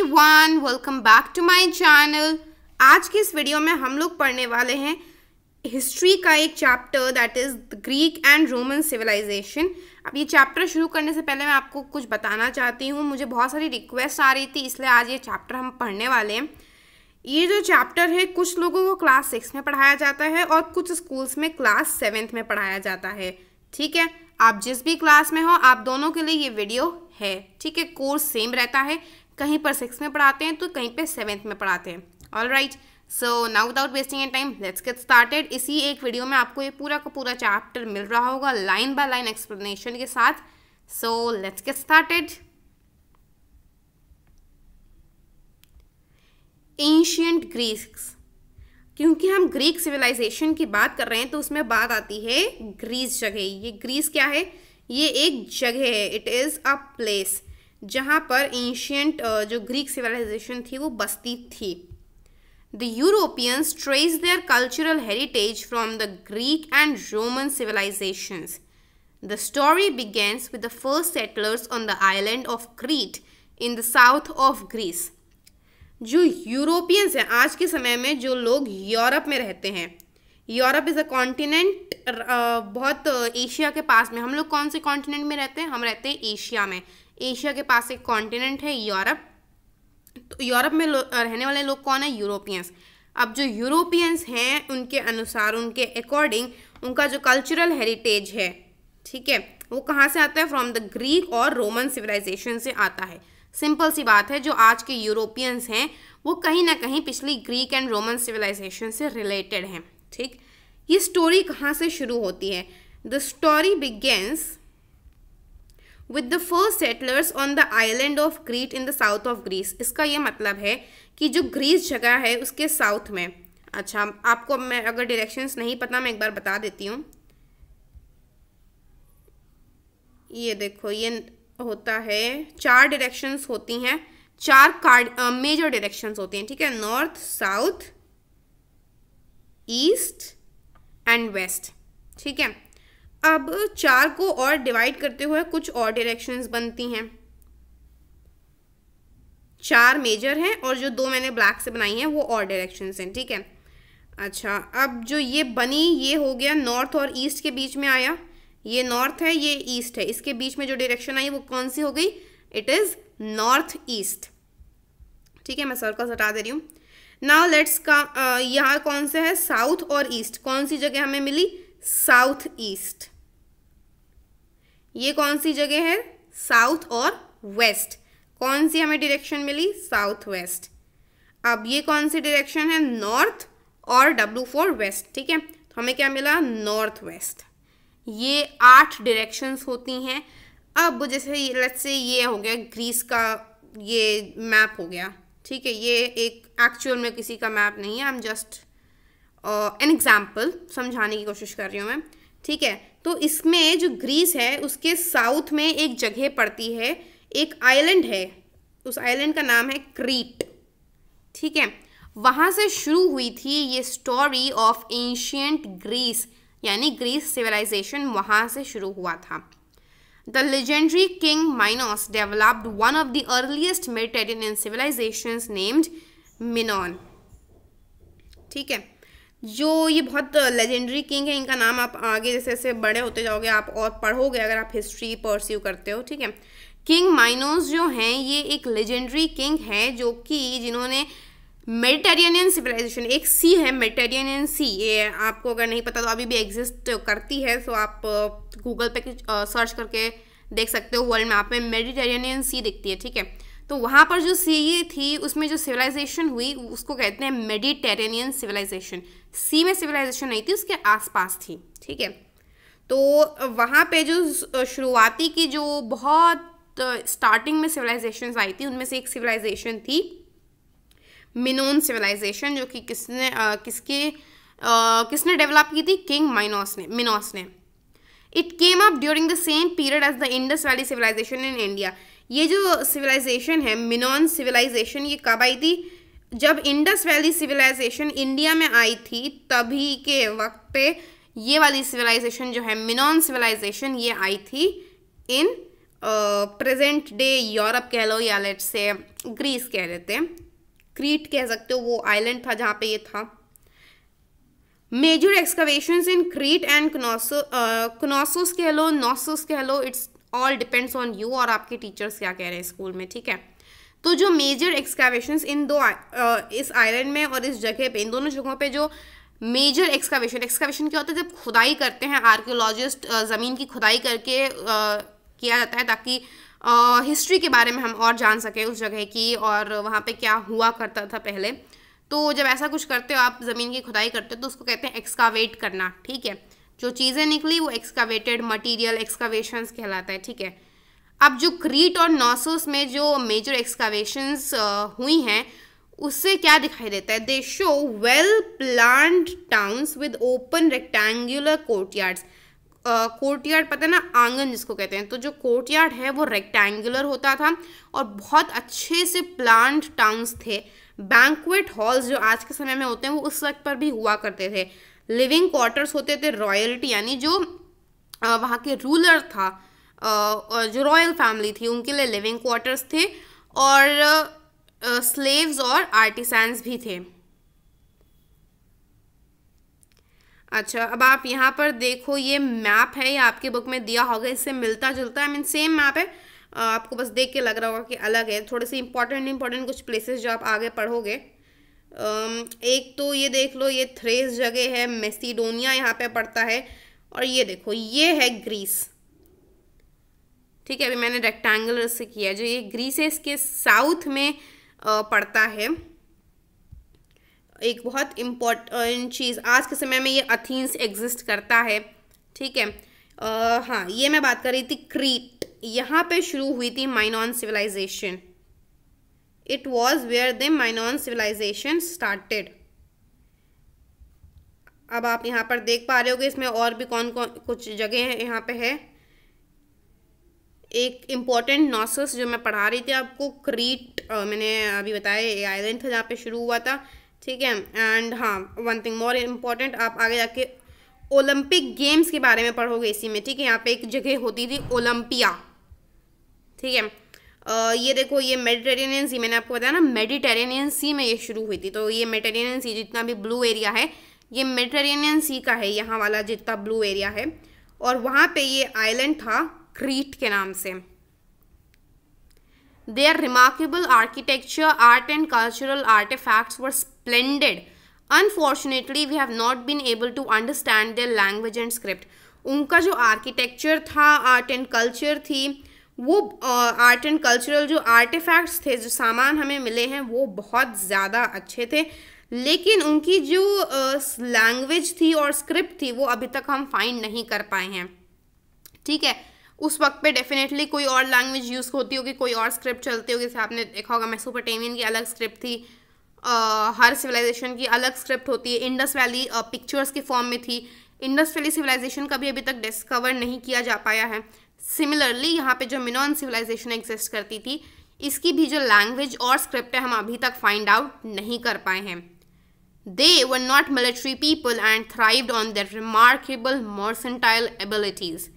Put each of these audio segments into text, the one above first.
Everyone welcome back to my channel आज की इस वीडियो में हम लोग पढ़ने वाले हैं हिस्ट्री का एक chapter that is Greek and Roman civilization अब ये चैप्टर शुरू करने से पहले मैं आपको कुछ बताना चाहती हूँ मुझे बहुत सारी रिक्वेस्ट आ रही थी इसलिए आज ये चैप्टर हम पढ़ने वाले हैं ये जो चैप्टर है कुछ लोगों को क्लास सिक्स में पढ़ाया जाता है और कुछ स्कूल्स में क्लास सेवेंथ में पढ़ाया जाता है ठीक है आप जिस भी क्लास में हो आप दोनों के लिए ये वीडियो है ठीक है कोर्स सेम रहता है कहीं पर सिक्स में पढ़ाते हैं तो कहीं पर सेवेंथ में पढ़ाते हैं all right so now without wasting an time let's get started इसी एक वीडियो में आपको ये पूरा का पूरा चैप्टर मिल रहा होगा लाइन बाय लाइन एक्सप्लेनेशन के साथ so let's get started ancient Greeks क्योंकि हम ग्रीक सिविलाइजेशन की बात कर रहे हैं तो उसमें बात आती है ग्रीस जगह ये ग्रीस क्या है ये एक जगह है इट इज़ अ प्लेस जहाँ पर एंशियंट uh, जो ग्रीक सिविलाइजेशन थी वो बस्ती थी the Europeans trace their cultural heritage from the Greek and Roman civilizations the story begins with the first settlers on the island of Crete in the south of Greece जो Europeans हैं आज के समय में जो लोग यूरोप में रहते हैं यूरोप इज़ अ कॉन्टिनेंट बहुत एशिया uh, के पास में हम लोग कौन से कॉन्टिनेंट में रहते हैं हम रहते हैं एशिया में एशिया के पास एक कॉन्टिनेंट है यूरोप तो यूरोप में रहने वाले लोग कौन है यूरोपियंस अब जो यूरोपियंस हैं उनके अनुसार उनके अकॉर्डिंग उनका जो कल्चरल हेरिटेज है ठीक है वो कहाँ से आता है फ्रॉम द ग्रीक और रोमन सिविलाइजेशन से आता है सिंपल सी बात है जो आज के यूरोपियंस हैं वो कहीं ना कहीं पिछली ग्रीक एंड रोमन सिविलाइजेशन से रिलेटेड हैं ठीक ये स्टोरी कहाँ से शुरू होती है the story begins with the first settlers on the island of Crete in the south of Greece इसका ये मतलब है कि जो ग्रीस जगह है उसके साउथ में अच्छा आपको मैं अगर डायरेक्शंस नहीं पता मैं एक बार बता देती हूँ ये देखो ये होता है चार डायरेक्शंस होती हैं चार कार्ड मेजर डायरेक्शंस होती हैं ठीक है north south east and west ठीक है अब चार को और डिवाइड करते हुए कुछ और डायरेक्शंस बनती हैं चार मेजर हैं और जो दो मैंने ब्लैक से बनाई हैं वो और डायरेक्शंस हैं ठीक है अच्छा अब जो ये बनी ये हो गया नॉर्थ और ईस्ट के बीच में आया ये नॉर्थ है ये ईस्ट है इसके बीच में जो डायरेक्शन आई वो कौन सी हो गई इट इज़ नॉर्थ ईस्ट ठीक है मैं सर्कल हटा दे रही हूँ नाउ लेट्स का यहाँ कौन सा है साउथ और ईस्ट कौन सी जगह हमें मिली साउथ ईस्ट ये कौन सी जगह है साउथ और वेस्ट कौन सी हमें डायरेक्शन मिली साउथ वेस्ट अब ये कौन सी डायरेक्शन है नॉर्थ और डब्लू फोर वेस्ट ठीक है तो हमें क्या मिला नॉर्थ वेस्ट ये आठ डायरेक्शंस होती हैं अब जैसे लेट्स से ये हो गया ग्रीस का ये मैप हो गया ठीक है ये एक एक्चुअल में किसी का मैप नहीं है I am just an example समझाने की कोशिश कर रही हूँ मैं ठीक है तो इसमें जो ग्रीस है उसके साउथ में एक जगह पड़ती है एक आइलैंड है उस आइलैंड का नाम है क्रीट ठीक है वहाँ से शुरू हुई थी ये स्टोरी ऑफ एंशियंट ग्रीस यानी ग्रीस सिविलाइजेशन वहाँ से शुरू हुआ था the legendary king Minos developed one of the earliest Mediterranean civilization named Minoan ठीक है जो ये बहुत लेजेंडरी किंग है इनका नाम आप आगे जैसे जैसे बड़े होते जाओगे आप और पढ़ोगे अगर आप हिस्ट्री परस्यू करते हो ठीक है किंग माइनोस जो हैं ये एक लेजेंडरी किंग है जो कि जिन्होंने मेडिटेरियनियन सिविलाइजेशन एक सी है मेडिटेरियनियन सी ये आपको अगर नहीं पता तो अभी भी एग्जिस्ट करती है सो आप गूगल uh, पे सर्च uh, करके देख सकते हो वर्ल्ड मैप में मेडिटेरियनियन सी दिखती है ठीक है तो वहाँ पर जो सी थी उसमें जो सिविलाइजेशन हुई उसको कहते हैं मेडिटेरेनियन सिविलाइजेशन सी में सिविलाइजेशन नहीं थी उसके आसपास थी ठीक है तो वहाँ पे जो शुरुआती की जो बहुत स्टार्टिंग में सिविलाइजेशंस आई थी उनमें से एक सिविलाइजेशन थी मिनोन सिविलाइजेशन जो कि किसने किसके किसने डेवलप की थी किंग माइनोस ने मिनोस ने it came up during the same period as the Indus valley civilization in India ये जो सिविलाइजेशन है मिनोन सिविलाइजेशन ये कब आई थी जब इंडस वैली सिविलाइजेशन इंडिया में आई थी तभी के वक्त पे ये वाली सिविलाइजेशन जो है मिनोन सिविलाइजेशन ये आई थी इन प्रेजेंट डे यूरोप कह लो या लेट से ग्रीस कह लेते हैं क्रीट कह सकते हो वो आइलैंड था जहाँ पे ये था major excavation in Crete and Knossos Knossos कह लो नोसोस कह लो it's all depends on you और आपके टीचर्स क्या कह रहे हैं स्कूल में ठीक है तो जो मेजर एक्सकावेशन इन दो आ, इस आयरन में और इस जगह पे इन दोनों जगहों पे जो मेजर एक्सकावेशन एक्सकावेशन क्या होता है जब खुदाई करते हैं आर्कियोलॉजिस्ट ज़मीन की खुदाई करके आ, किया जाता है ताकि हिस्ट्री के बारे में हम और जान सकें उस जगह की और वहाँ पे क्या हुआ करता था पहले तो जब ऐसा कुछ करते हो आप ज़मीन की खुदाई करते हो तो उसको कहते हैं एक्सकावेट करना ठीक है जो चीज़ें निकली वो एक्सकावेटेड मटीरियल एक्सकावेशन कहलाता है ठीक है अब जो क्रीट और नॉसोस में जो मेजर एक्सकावेशंस हुई हैं उससे क्या दिखाई देता है they show well plan towns with open rectangular courtyards courtyard पता है ना आंगन जिसको कहते हैं तो जो कोर्टयार्ड है वो रेक्टेंगुलर होता था और बहुत अच्छे से प्लान टाउन्स थे बैंकुट हॉल्स जो आज के समय में होते हैं वो उस वक्त पर भी हुआ करते थे लिविंग क्वार्टर्स होते थे रॉयल्टी यानी जो वहाँ के रूलर था जो रॉयल फैमिली थी उनके लिए लिविंग क्वार्टर्स थे और स्लेव्स और आर्टिसैंस भी थे अच्छा अब आप यहाँ पर देखो ये मैप है ये आपके बुक में दिया होगा इससे मिलता जुलता आई मीन सेम मैप है आपको बस देख के लग रहा होगा कि अलग है थोड़े से इंपॉर्टेंट इम्पोर्टेंट कुछ प्लेसेस जो आप आगे पढ़ोगे एक तो ये देख लो ये थ्रेस जगह है मेसिडोनिया यहाँ पे पड़ता है और ये देखो ये है ग्रीस ठीक है अभी मैंने रेक्टेंगुलर से किया जो ये ग्रीस है इसके साउथ में पड़ता है एक बहुत इम्पोर्टेंट चीज़ आज के समय में ये अथीन्स एग्जिस्ट करता है ठीक है आ, हाँ ये मैं बात कर रही थी क्रीट यहाँ पे शुरू हुई थी Minoan civilization it was where the Minoan civilization started. अब आप यहाँ पर देख पा रहे होगे इसमें और भी कौन कौन कुछ जगह यहाँ पे है एक इम्पॉर्टेंट नॉसस जो मैं पढ़ा रही थी आपको क्रीट आ, मैंने अभी बताया ये आइलैंड था जहाँ पे शुरू हुआ था ठीक है एंड हाँ वन थिंग मोर इम्पॉर्टेंट आप आगे जाके ओलंपिक गेम्स के बारे में पढ़ोगे इसी में ठीक है यहाँ पे एक जगह होती थी ओलंपिया ठीक है ये देखो ये मेडिटेरेनियन सी मैंने आपको बताया ना मेडिटेरेनियन सी में ये शुरू हुई थी तो ये मेडिटेरेनियन सी जितना भी ब्लू एरिया है ये मेडिटेरेनियन सी का है यहाँ वाला जितना ब्लू एरिया है और वहाँ पे ये आइलैंड था क्रीट के नाम से they are remarkable architecture art and cultural artefacts were splendid unfortunately we have not been able to understand their language and script उनका जो आर्किटेक्चर था आर्ट एंड कल्चर थी वो आर्ट एंड कल्चरल जो आर्टिफैक्ट्स थे जो सामान हमें मिले हैं वो बहुत ज़्यादा अच्छे थे लेकिन उनकी जो लैंग्वेज थी और स्क्रिप्ट थी वो अभी तक हम फाइंड नहीं कर पाए हैं ठीक है उस वक्त पे डेफिनेटली कोई और लैंग्वेज यूज़ होती होगी कोई और स्क्रिप्ट चलती होगी जैसे आपने देखा होगा मेसोपोटेमियन की अलग स्क्रिप्ट थी uh, हर सिविलाइजेशन की अलग स्क्रिप्ट होती है इंडस वैली पिक्चर्स के फॉर्म में थी इंडस वैली सिविलाइजेशन का भी अभी तक डिस्कवर नहीं किया जा पाया है सिमिलरली यहाँ पे जो मिनोन सिविलाइजेशन एग्जिस्ट करती थी इसकी भी जो लैंग्वेज और स्क्रिप्ट है हम अभी तक फाइंड आउट नहीं कर पाए हैं they were not military people and thrived on their remarkable mercantile abilities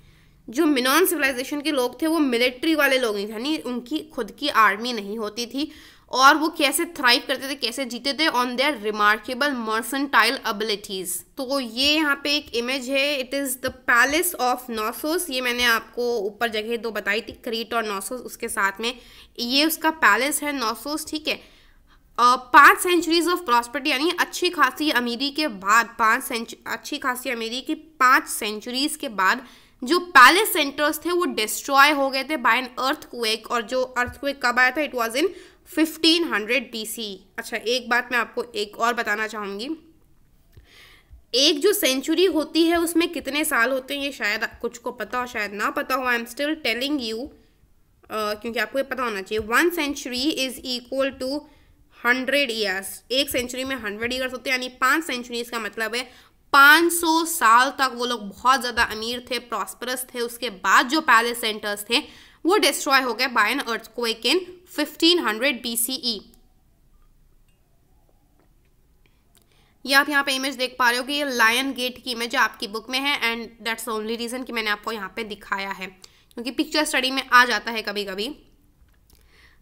जो मिनॉन सिविलाइजेशन के लोग थे वो मिलिट्री वाले लोग ही थे यानी उनकी खुद की आर्मी नहीं होती थी और वो कैसे थ्राइव करते थे कैसे जीते थे on their remarkable mercantile abilities तो ये यहाँ पे एक इमेज है it is the palace of Knossos ये मैंने आपको ऊपर जगह दो बताई थी क्रीट और नॉसोस उसके साथ में ये उसका पैलेस है नॉसोस ठीक है पाँच सेंचुरीज ऑफ प्रॉस्पर्टी यानी अच्छी खासी अमीरी के बाद पाँच अच्छी खासी अमीरी की पाँच सेंचुरीज के बाद जो पैलेस सेंटर्स थे वो डिस्ट्रॉय हो गए थे बाय एन अर्थ क्वेक और जो अर्थ क्वेक कब आया था it was in fifteen 1500 C अच्छा एक बात मैं आपको एक और बताना चाहूँगी एक जो सेंचुरी होती है उसमें कितने साल होते हैं ये शायद कुछ को पता हो शायद ना पता हो I am still telling you क्योंकि आपको ये पता होना चाहिए one century is equal to hundred years एक सेंचुरी में हंड्रेड ईयर्स होते हैं यानी पाँच सेंचुरीज का मतलब है 500 साल तक वो लोग बहुत ज़्यादा अमीर थे प्रॉस्परस थे उसके बाद जो पैलेस सेंटर्स थे वो डिस्ट्रॉय हो गए by an earthquake in fifteen hundred B C E ये आप यहाँ पे इमेज देख पा रहे हो कि ये लायन गेट की इमेज आपकी बुक में है एंड दैट्स ओनली रीज़न कि मैंने आपको यहाँ पे दिखाया है क्योंकि पिक्चर स्टडी में आ जाता है कभी कभी the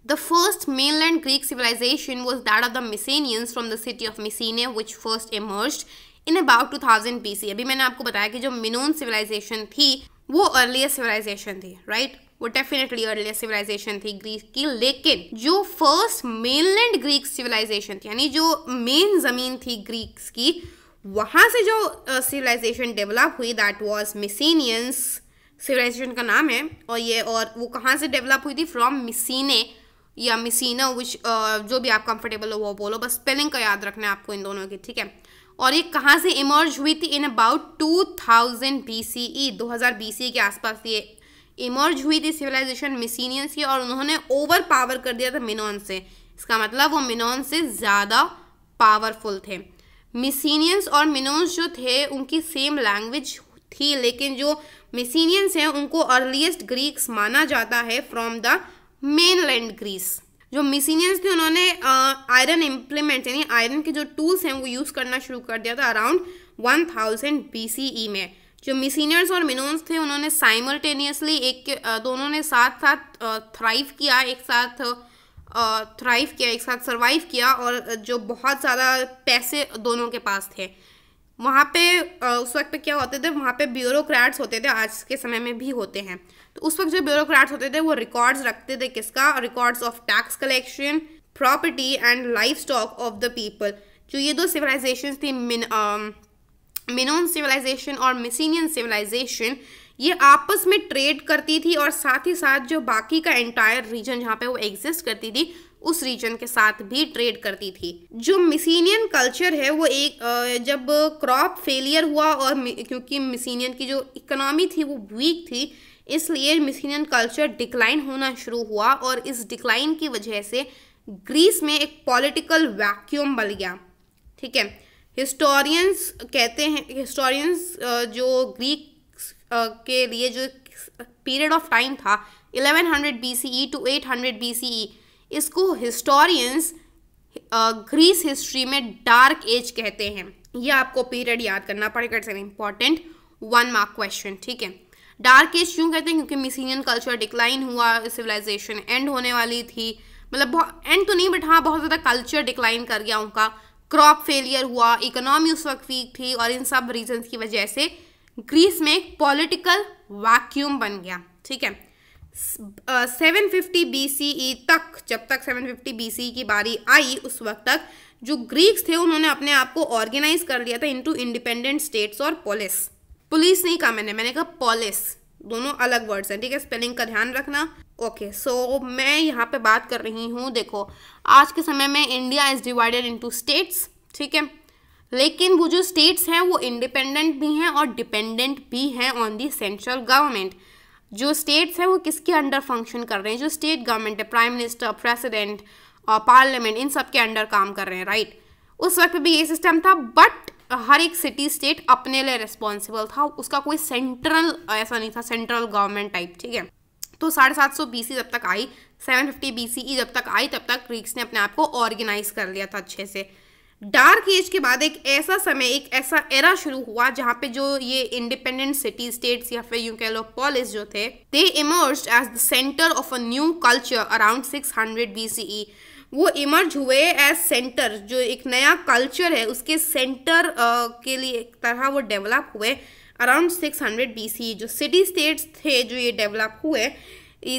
The first mainland Greek civilization was that of the Mycenaeans from the city of Mycenae, which first emerged in about 2000 BC. E. अभी मैंने आपको बताया कि जो मिनोन सिविलाइजेशन थी वो अर्लीस्ट सिविलाइजेशन थी राइट right? वो डेफिनेटली अर्लियर सिविलाइजेशन थी ग्रीस की लेकिन जो फर्स्ट मेनलैंड ग्रीक सिविलाइजेशन थी यानी जो मेन जमीन थी ग्रीक्स की वहाँ से जो सिविलाइजेशन डेवलप हुई दैट वॉज मिसीनियंस सिविलाइजेशन का नाम है और ये और वो कहाँ से डेवलप हुई थी फ्रॉम मिसीने या मिसीना विच जो भी आप कंफर्टेबल हो वो बोलो बस स्पेलिंग का याद रखना है आपको इन दोनों की ठीक है और ये कहाँ से इमर्ज हुई थी इन अबाउट 2000 हज़ार बी सी के आसपास ये इमर्ज हुई थी सिविलाइजेशन मिसीनियंस की और उन्होंने ओवर पावर कर दिया था मिनोन से इसका मतलब वो मिनोन से ज़्यादा पावरफुल थे मिसीनियंस और मिनोन्स जो थे उनकी सेम लैंग्वेज थी लेकिन जो मिसीनियंस हैं उनको अर्लीस्ट ग्रीक्स माना जाता है from the mainland Greece जो मिसीनियंस थे उन्होंने आयरन इम्प्लीमेंट यानी आयरन के जो टूल्स हैं वो यूज़ करना शुरू कर दिया था अराउंड 1000 थाउजेंड में जो मिसिनियर्स और मिनोन्स थे उन्होंने साइमल्टेनियसली एक दोनों ने साथ साथ थ्राइव किया एक साथ थ्राइव किया एक साथ सर्वाइव किया और जो बहुत ज़्यादा पैसे दोनों के पास थे वहाँ पे उस वक्त पे क्या होते थे वहाँ पे ब्यूरोक्रेट्स होते थे आज के समय में भी होते हैं तो उस वक्त जो ब्यूरोक्रेट्स होते थे वो रिकॉर्ड्स रखते थे किसका records of tax collection property and livestock of the people जो ये दो सिविलाइजेशन थी मिन मिनोन सिविलाइजेशन और मिसिनियन सिविलाइजेशन ये आपस में ट्रेड करती थी और साथ ही साथ जो बाकी का एंटायर रीजन जहाँ पे वो एग्जिस्ट करती थी उस रीजन के साथ भी ट्रेड करती थी जो मिसिनियन कल्चर है वो एक जब क्रॉप फेलियर हुआ और क्योंकि मिसिनियन की जो इकोनॉमी थी वो वीक थी इसलिए मिसिनियन कल्चर डिक्लाइन होना शुरू हुआ और इस डिक्लाइन की वजह से ग्रीस में एक पॉलिटिकल वैक्यूम बन गया ठीक है हिस्टोरियंस कहते हैं हिस्टोरियंस जो ग्रीक के लिए जो पीरियड ऑफ टाइम था 1100 hundred B C E to eight hundred B C E इसको हिस्टोरियंस ग्रीस हिस्ट्री में डार्क एज कहते हैं यह आपको पीरियड याद करना पड़ेगा it's an important one mark question ठीक है डार्क एज क्यों कहते हैं क्योंकि मिसीनियन कल्चर डिक्लाइन हुआ सिविलाइजेशन एंड होने वाली थी मतलब एंड तो नहीं बट हाँ बहुत ज़्यादा कल्चर डिक्लाइन कर गया उनका क्रॉप फेलियर हुआ इकोनॉमी उस वक्त वीक थी और इन सब रीजंस की वजह से ग्रीस में एक पॉलिटिकल वैक्यूम बन गया ठीक है सेवन फिफ्टी बी सी तक जब तक सेवन फिफ्टी बी सी की बारी आई उस वक्त तक जो ग्रीक्स थे उन्होंने अपने आप को ऑर्गेनाइज कर लिया था इनटू इंडिपेंडेंट स्टेट्स और पोलिस पुलिस नहीं कहा मैंने मैंने कहा पोलिस दोनों अलग वर्ड्स हैं ठीक है स्पेलिंग का ध्यान रखना ओके सो मैं यहाँ पे बात कर रही हूँ देखो आज के समय में India is divided into states ठीक है लेकिन वो जो स्टेट्स हैं वो इंडिपेंडेंट भी हैं और डिपेंडेंट भी हैं ऑन दी सेंट्रल गवर्नमेंट जो स्टेट्स हैं वो किसके अंडर फंक्शन कर रहे हैं जो स्टेट गवर्नमेंट है प्राइम मिनिस्टर प्रेसिडेंट और पार्लियामेंट इन सब के अंडर काम कर रहे हैं राइट उस वक्त भी ये सिस्टम था बट हर एक सिटी स्टेट अपने लिए रिस्पॉन्सिबल था उसका कोई सेंट्रल ऐसा नहीं था सेंट्रल गवर्नमेंट टाइप ठीक है तो साढ़े सात सौ बी जब तक आई सेवन फिफ्टी बी सी जब तक आई तब तक ग्रीक्स ने अपने आप को ऑर्गेनाइज कर लिया था अच्छे से डार्क एज के बाद एक ऐसा समय एक ऐसा एरा शुरू हुआ जहाँ पे जो ये इंडिपेंडेंट सिटी स्टेट्स या फिर यू कह लो पॉलिस जो थे they emerge as the centre of a new culture around six hundred B C E वो इमर्ज हुए एज सेंटर जो एक नया कल्चर है उसके सेंटर uh, के लिए एक तरह वो डेवलप हुए अराउंड 600 हंड्रेड जो सिटी स्टेट्स थे जो ये डेवलप हुए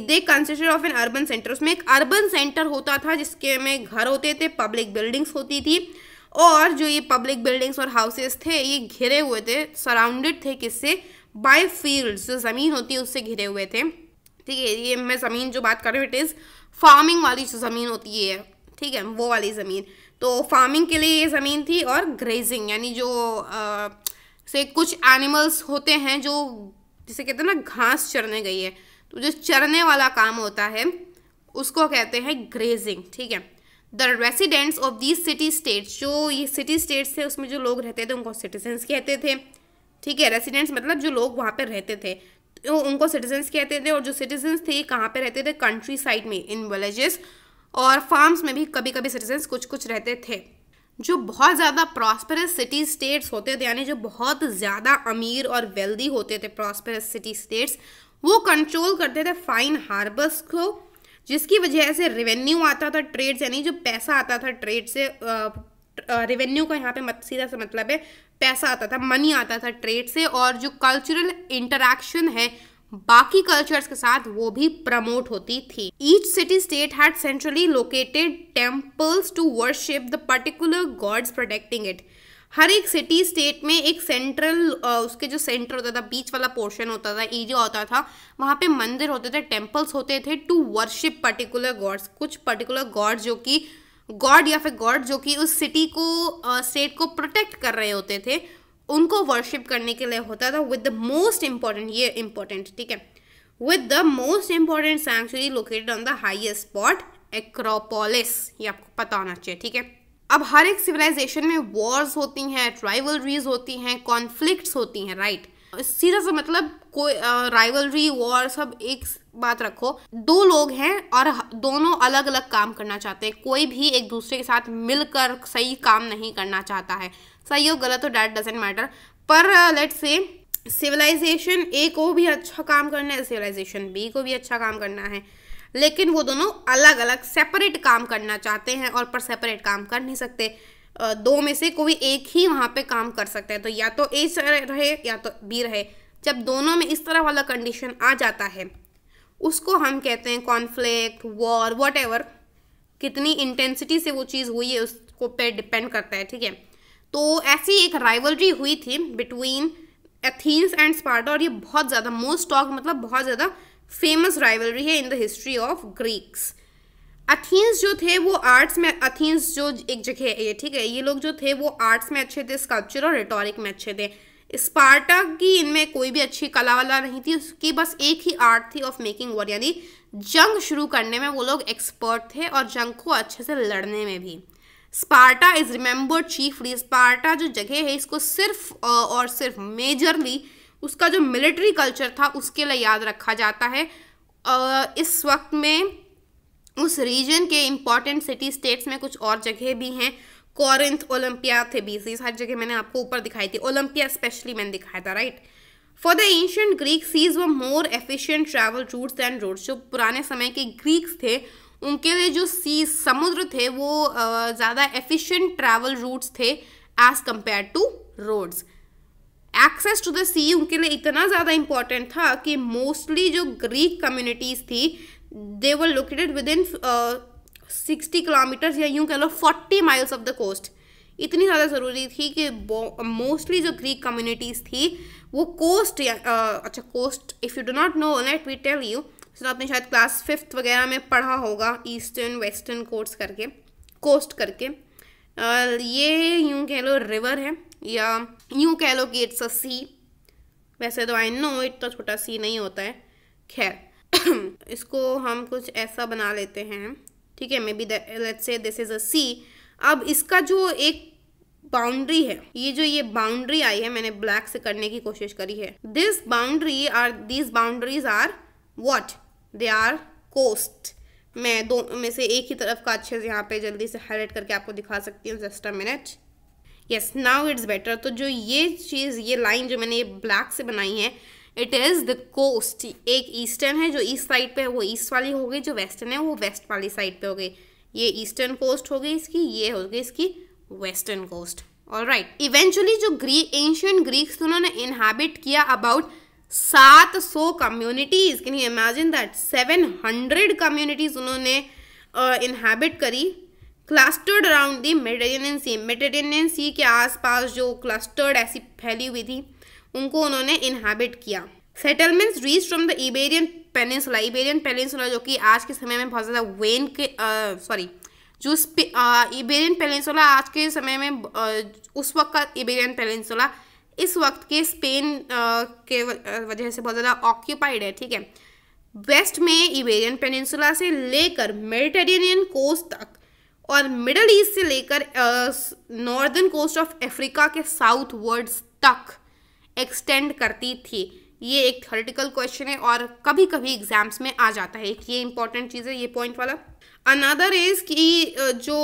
they consisted of an urban centre उसमें एक अर्बन सेंटर होता था जिसके में घर होते थे पब्लिक बिल्डिंग्स होती थी और जो ये पब्लिक बिल्डिंग्स और हाउसेस थे ये घिरे हुए थे सराउंडेड थे किससे बाय फील्ड्स जो ज़मीन होती है उससे घिरे हुए थे ठीक है ये मैं ज़मीन जो बात कर रही हूँ इट इज़ फार्मिंग वाली जो ज़मीन होती है ठीक है वो वाली ज़मीन तो फार्मिंग के लिए ये ज़मीन थी और ग्रेजिंग यानी जो आ, से कुछ एनिमल्स होते हैं जो जिसे कहते हैं ना घास चरने गई है तो जो चरने वाला काम होता है उसको कहते हैं ग्रेजिंग ठीक है the residents of these city states जो ये सिटी स्टेट्स थे उसमें जो लोग रहते थे उनको सिटीजन्स कहते थे ठीक है रेसिडेंट्स मतलब जो लोग वहाँ पर रहते थे उनको सिटीजन्स कहते थे और जो सिटीजन्स थे कहाँ पे रहते थे कंट्री साइड में इन विलेजेस और फार्म्स में भी कभी कभी सिटीजन्स कुछ कुछ रहते थे जो बहुत ज़्यादा प्रॉस्परस सिटी स्टेट्स होते थे यानी जो बहुत ज़्यादा अमीर और वेल्दी होते थे प्रॉस्परस सिटी स्टेट्स वो कंट्रोल करते थे फाइन हार्बर्स को जिसकी वजह से रेवेन्यू आता था ट्रेड यानी जो पैसा आता था ट्रेड से रेवेन्यू का यहाँ पे मत सीधा सा मतलब है पैसा आता था मनी आता था ट्रेड से और जो कल्चरल इंटरेक्शन है बाकी कल्चर्स के साथ वो भी प्रमोट होती थी each city state had centrally located temples to worship the particular gods protecting it हर एक सिटी स्टेट में एक सेंट्रल उसके जो सेंटर होता था बीच वाला पोर्शन होता था एरिया होता था वहाँ पे मंदिर होते थे टेम्पल्स होते थे टू वर्शिप पर्टिकुलर गॉड्स कुछ पर्टिकुलर गॉड्स जो कि गॉड या फिर गॉड जो कि उस सिटी को स्टेट को प्रोटेक्ट कर रहे होते थे उनको वर्शिप करने के लिए होता था विद द मोस्ट इम्पॉर्टेंट ये इम्पॉर्टेंट ठीक है with the most important sanctuary located on the highest spot Acropolis ये आपको पता होना चाहिए ठीक है अब हर एक सिविलाइजेशन में वॉर्स होती हैं ट्राइवलरीज होती हैं कॉन्फ्लिक्ट्स होती हैं राइट सीधा सा मतलब कोई राइवलरी वॉर सब एक बात रखो दो लोग हैं और दोनों अलग अलग काम करना चाहते हैं कोई भी एक दूसरे के साथ मिलकर सही काम नहीं करना चाहता है सही हो गलत हो डैट डजेंट मैटर पर लेट से सिविलाइजेशन ए को भी अच्छा काम करना है सिविलाइजेशन बी को भी अच्छा काम करना है लेकिन वो दोनों अलग अलग सेपरेट काम करना चाहते हैं और पर सेपरेट काम कर नहीं सकते दो में से कोई एक ही वहाँ पे काम कर सकता है तो या तो ए रहे या तो बी रहे जब दोनों में इस तरह वाला कंडीशन आ जाता है उसको हम कहते हैं कॉन्फ्लिक्ट वॉर वॉट कितनी इंटेंसिटी से वो चीज़ हुई है उसको पे डिपेंड करता है ठीक है तो ऐसी एक राइवलरी हुई थी बिटवीन एथीन्स एंड स्पार्टा और ये बहुत ज़्यादा मोस्ट टॉक मतलब बहुत ज़्यादा फेमस राइवलरी है in the history of Greeks Athens जो थे वो आर्ट्स में अथीन्स जो एक जगह है ये ठीक है ये लोग जो थे वो आर्ट्स में अच्छे थे स्कल्पचर और रिटोरिक में अच्छे थे स्पार्टा की इनमें कोई भी अच्छी कला वाला नहीं थी उसकी बस एक ही आर्ट थी ऑफ मेकिंग वॉर यानी जंग शुरू करने में वो लोग एक्सपर्ट थे और जंग को अच्छे से लड़ने में भी Sparta is remembered chiefly Sparta जो जगह है इसको सिर्फ और सिर्फ मेजरली उसका जो मिलिट्री कल्चर था उसके लिए याद रखा जाता है इस वक्त में उस रीजन के इम्पॉर्टेंट सिटी स्टेट्स में कुछ और जगह भी हैं कॉरिंथ ओलंपिया बीस ये सारी जगह मैंने आपको ऊपर दिखाई थी ओलंपिया स्पेशली मैंने दिखाया था right for the ancient Greek seas were more efficient travel routes and roads जो पुराने समय के ग्रीक्स थे उनके लिए जो सी समुद्र थे वो ज़्यादा एफिशियंट ट्रैवल रूट्स थे as compare to roads access to the sea उनके लिए इतना ज़्यादा इम्पॉर्टेंट था कि मोस्टली जो ग्रीक कम्युनिटीज़ थी they were located within sixty kilometres या यूँ कह लो forty miles of the coast इतनी ज़्यादा ज़रूरी थी कि मोस्टली जो ग्रीक कम्युनिटीज़ थी वो कोस्ट या अच्छा coast if you do not know let we tell you so आपने शायद क्लास फिफ्थ वगैरह में पढ़ा होगा ईस्टर्न वेस्टर्न कोर्स करके कोस्ट करके ये यूँ कह लो रिवर है या यूँ कह लो कि इट्स अ सी वैसे तो आई नो इतना छोटा सी नहीं होता है खैर इसको हम कुछ ऐसा बना लेते हैं ठीक है maybe let's say this is a sea अब इसका जो एक बाउंड्री है ये जो ये बाउंड्री आई है मैंने ब्लैक से करने की कोशिश करी है this boundary are this boundaries are what they are coast मैं दो में से एक ही तरफ का अच्छे से यहाँ पे जल्दी से हाईलाइट करके आपको दिखा सकती हूँ just a minute yes now it's better तो जो ये चीज़ ये लाइन जो मैंने ये ब्लैक से बनाई है इट इज़ द कोस्ट एक ईस्टर्न है जो ईस्ट साइड पे है वो ईस्ट वाली हो गई जो वेस्टर्न है वो वेस्ट वाली साइड पे हो गई ये ईस्टर्न कोस्ट हो गई इसकी ये हो गई इसकी वेस्टर्न कोस्ट और राइट इवेंचुअली जो ग्रीक एंशियंट ग्रीक्स उन्होंने इनहेबिट किया अबाउट सात सौ communities can you imagine that seven hundred communities उन्होंने इनहेबिट uh, करी clustered around the Mediterranean sea Mediterranean sea के आसपास जो क्लस्टर्ड ऐसी फैली हुई थी उनको उन्होंने इनहेबिट किया settlements reach from the Iberian peninsula Iberian peninsula जो कि आज के समय में बहुत ज़्यादा वेन के सॉरी जो इबेरियन पेनिसुला आज के समय में आ, उस वक्त का इबेरियन पेनिसुला इस वक्त के स्पेन के वजह से बहुत ज़्यादा ऑक्यूपाइड है ठीक है वेस्ट में इबेरियन पेनिनसुला से लेकर मेडिटेरेनियन कोस्ट तक और मिडल ईस्ट से लेकर नॉर्दर्न कोस्ट ऑफ अफ्रीका के साउथ वर्ड्स तक एक्सटेंड करती थी ये एक थॉरिटिकल क्वेश्चन है और कभी कभी एग्जाम्स में आ जाता है एक ये इंपॉर्टेंट चीज़ है ये पॉइंट वाला अनदर इज कि जो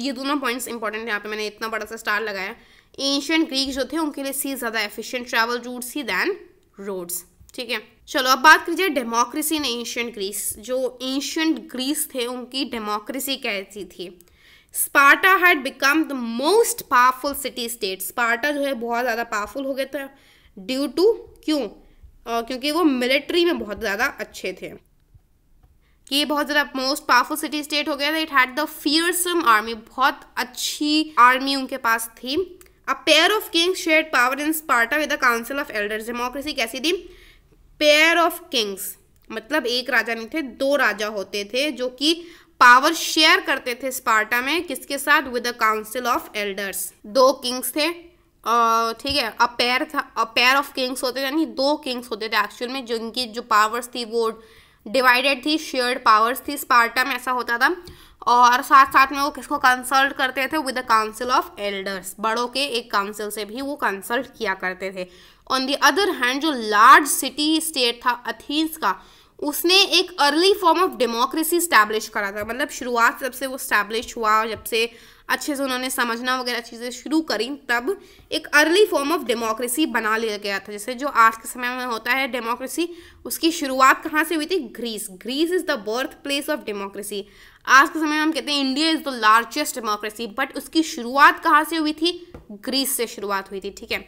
ये दोनों पॉइंट्स इंपॉर्टेंट हैं यहाँ पे मैंने इतना बड़ा सा स्टार लगाया एंशियंट ग्रीक जो थे उनके लिए सी ज़्यादा एफिशिएंट ट्रैवल रूट ही दैन रोड्स ठीक है चलो अब बात कीजिए डेमोक्रेसी इन एंशियंट ग्रीस जो एंशियंट ग्रीस थे उनकी डेमोक्रेसी कैसी थी Sparta had become the most powerful city state Sparta जो है बहुत ज़्यादा पावरफुल हो गए थे ड्यू टू क्यों uh, क्योंकि वो मिलिट्री में बहुत ज़्यादा अच्छे थे कि ये बहुत ज़्यादा मोस्ट पावरफुल सिटी स्टेट हो गया था it had the fearsome army बहुत अच्छी आर्मी उनके पास थी a pair of kings share power in Sparta with the council of elders democracy कैसी थी पेयर ऑफ किंग्स मतलब एक राजा नहीं थे दो राजा होते थे जो कि पावर शेयर करते थे स्पार्टा में किसके साथ with the council of elders दो किंग्स थे ठीक है अ पेयर था अ पेयर ऑफ किंग्स होते थे यानी दो किंग्स होते थे एक्चुअल में जिनकी जो पावर्स थी वो डिवाइडेड थी शेयर्ड पावर्स थी स्पार्टा में ऐसा होता था और साथ साथ में वो किसको कंसल्ट करते थे with the council of elders बड़ों के एक काउंसिल से भी वो कंसल्ट किया करते थे ऑन दी अदर हैंड जो लार्ज सिटी स्टेट था अथीन्स का उसने एक early form of democracy establish करा था मतलब शुरुआत जब से वो स्टैब्लिश हुआ जब से अच्छे से उन्होंने समझना वगैरह चीज़ें शुरू करी तब एक अर्ली फॉर्म ऑफ डेमोक्रेसी बना लिया गया था जैसे जो आज के समय में होता है डेमोक्रेसी उसकी शुरुआत कहाँ से हुई थी Greece Greece is the birthplace of democracy आज के समय में हम कहते हैं India is the largest democracy but उसकी शुरुआत कहाँ से हुई थी ग्रीस से शुरुआत हुई थी ठीक है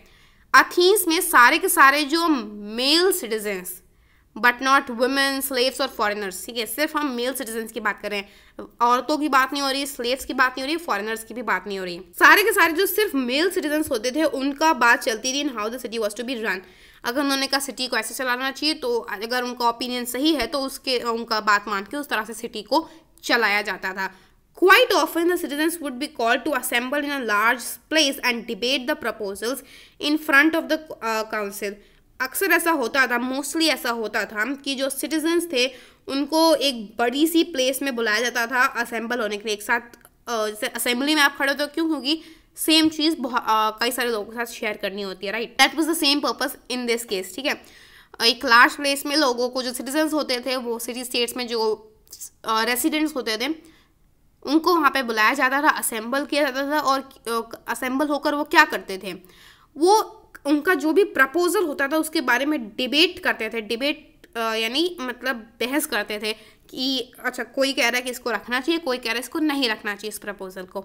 अथीन्स में सारे के सारे जो male citizens but not women slaves और फॉरेनर्स ठीक है सिर्फ हम मेल सिटीजन की बात कर रहे हैं औरतों की बात नहीं हो रही स्लेव्स की बात नहीं हो रही फॉरेनर्स की भी बात नहीं हो रही सारे के सारे जो सिर्फ मेल सिटीजन होते थे उनका बात चलती थी in how the city was to be run अगर उन्होंने कहा सिटी को ऐसे चलाना चाहिए तो अगर उनका ओपिनियन सही है तो उसके उनका बात मान के उस तरह से सिटी को चलाया जाता था quite often citizen would be call to assemble in a large place and debate the proposals in front of the council अक्सर ऐसा होता था मोस्टली ऐसा होता था कि जो सिटीजन्स थे उनको एक बड़ी सी प्लेस में बुलाया जाता था असेंबल होने के लिए एक साथ जैसे असेंबली में आप खड़े होते हो क्यों क्योंकि सेम चीज़ बहुत कई सारे लोगों के साथ शेयर करनी होती है right that was the same purpose in this case ठीक है एक लार्ज प्लेस में लोगों को जो सिटीजन्स होते थे वो सिटी स्टेट्स में जो रेसिडेंट्स होते थे उनको वहाँ पे बुलाया जाता था असेंबल किया जाता था और असेंबल होकर वो क्या करते थे वो उनका जो भी प्रपोजल होता था उसके बारे में डिबेट करते थे डिबेट यानी मतलब बहस करते थे कि अच्छा कोई कह रहा है कि इसको रखना चाहिए कोई कह रहा है इसको नहीं रखना चाहिए इस प्रपोजल को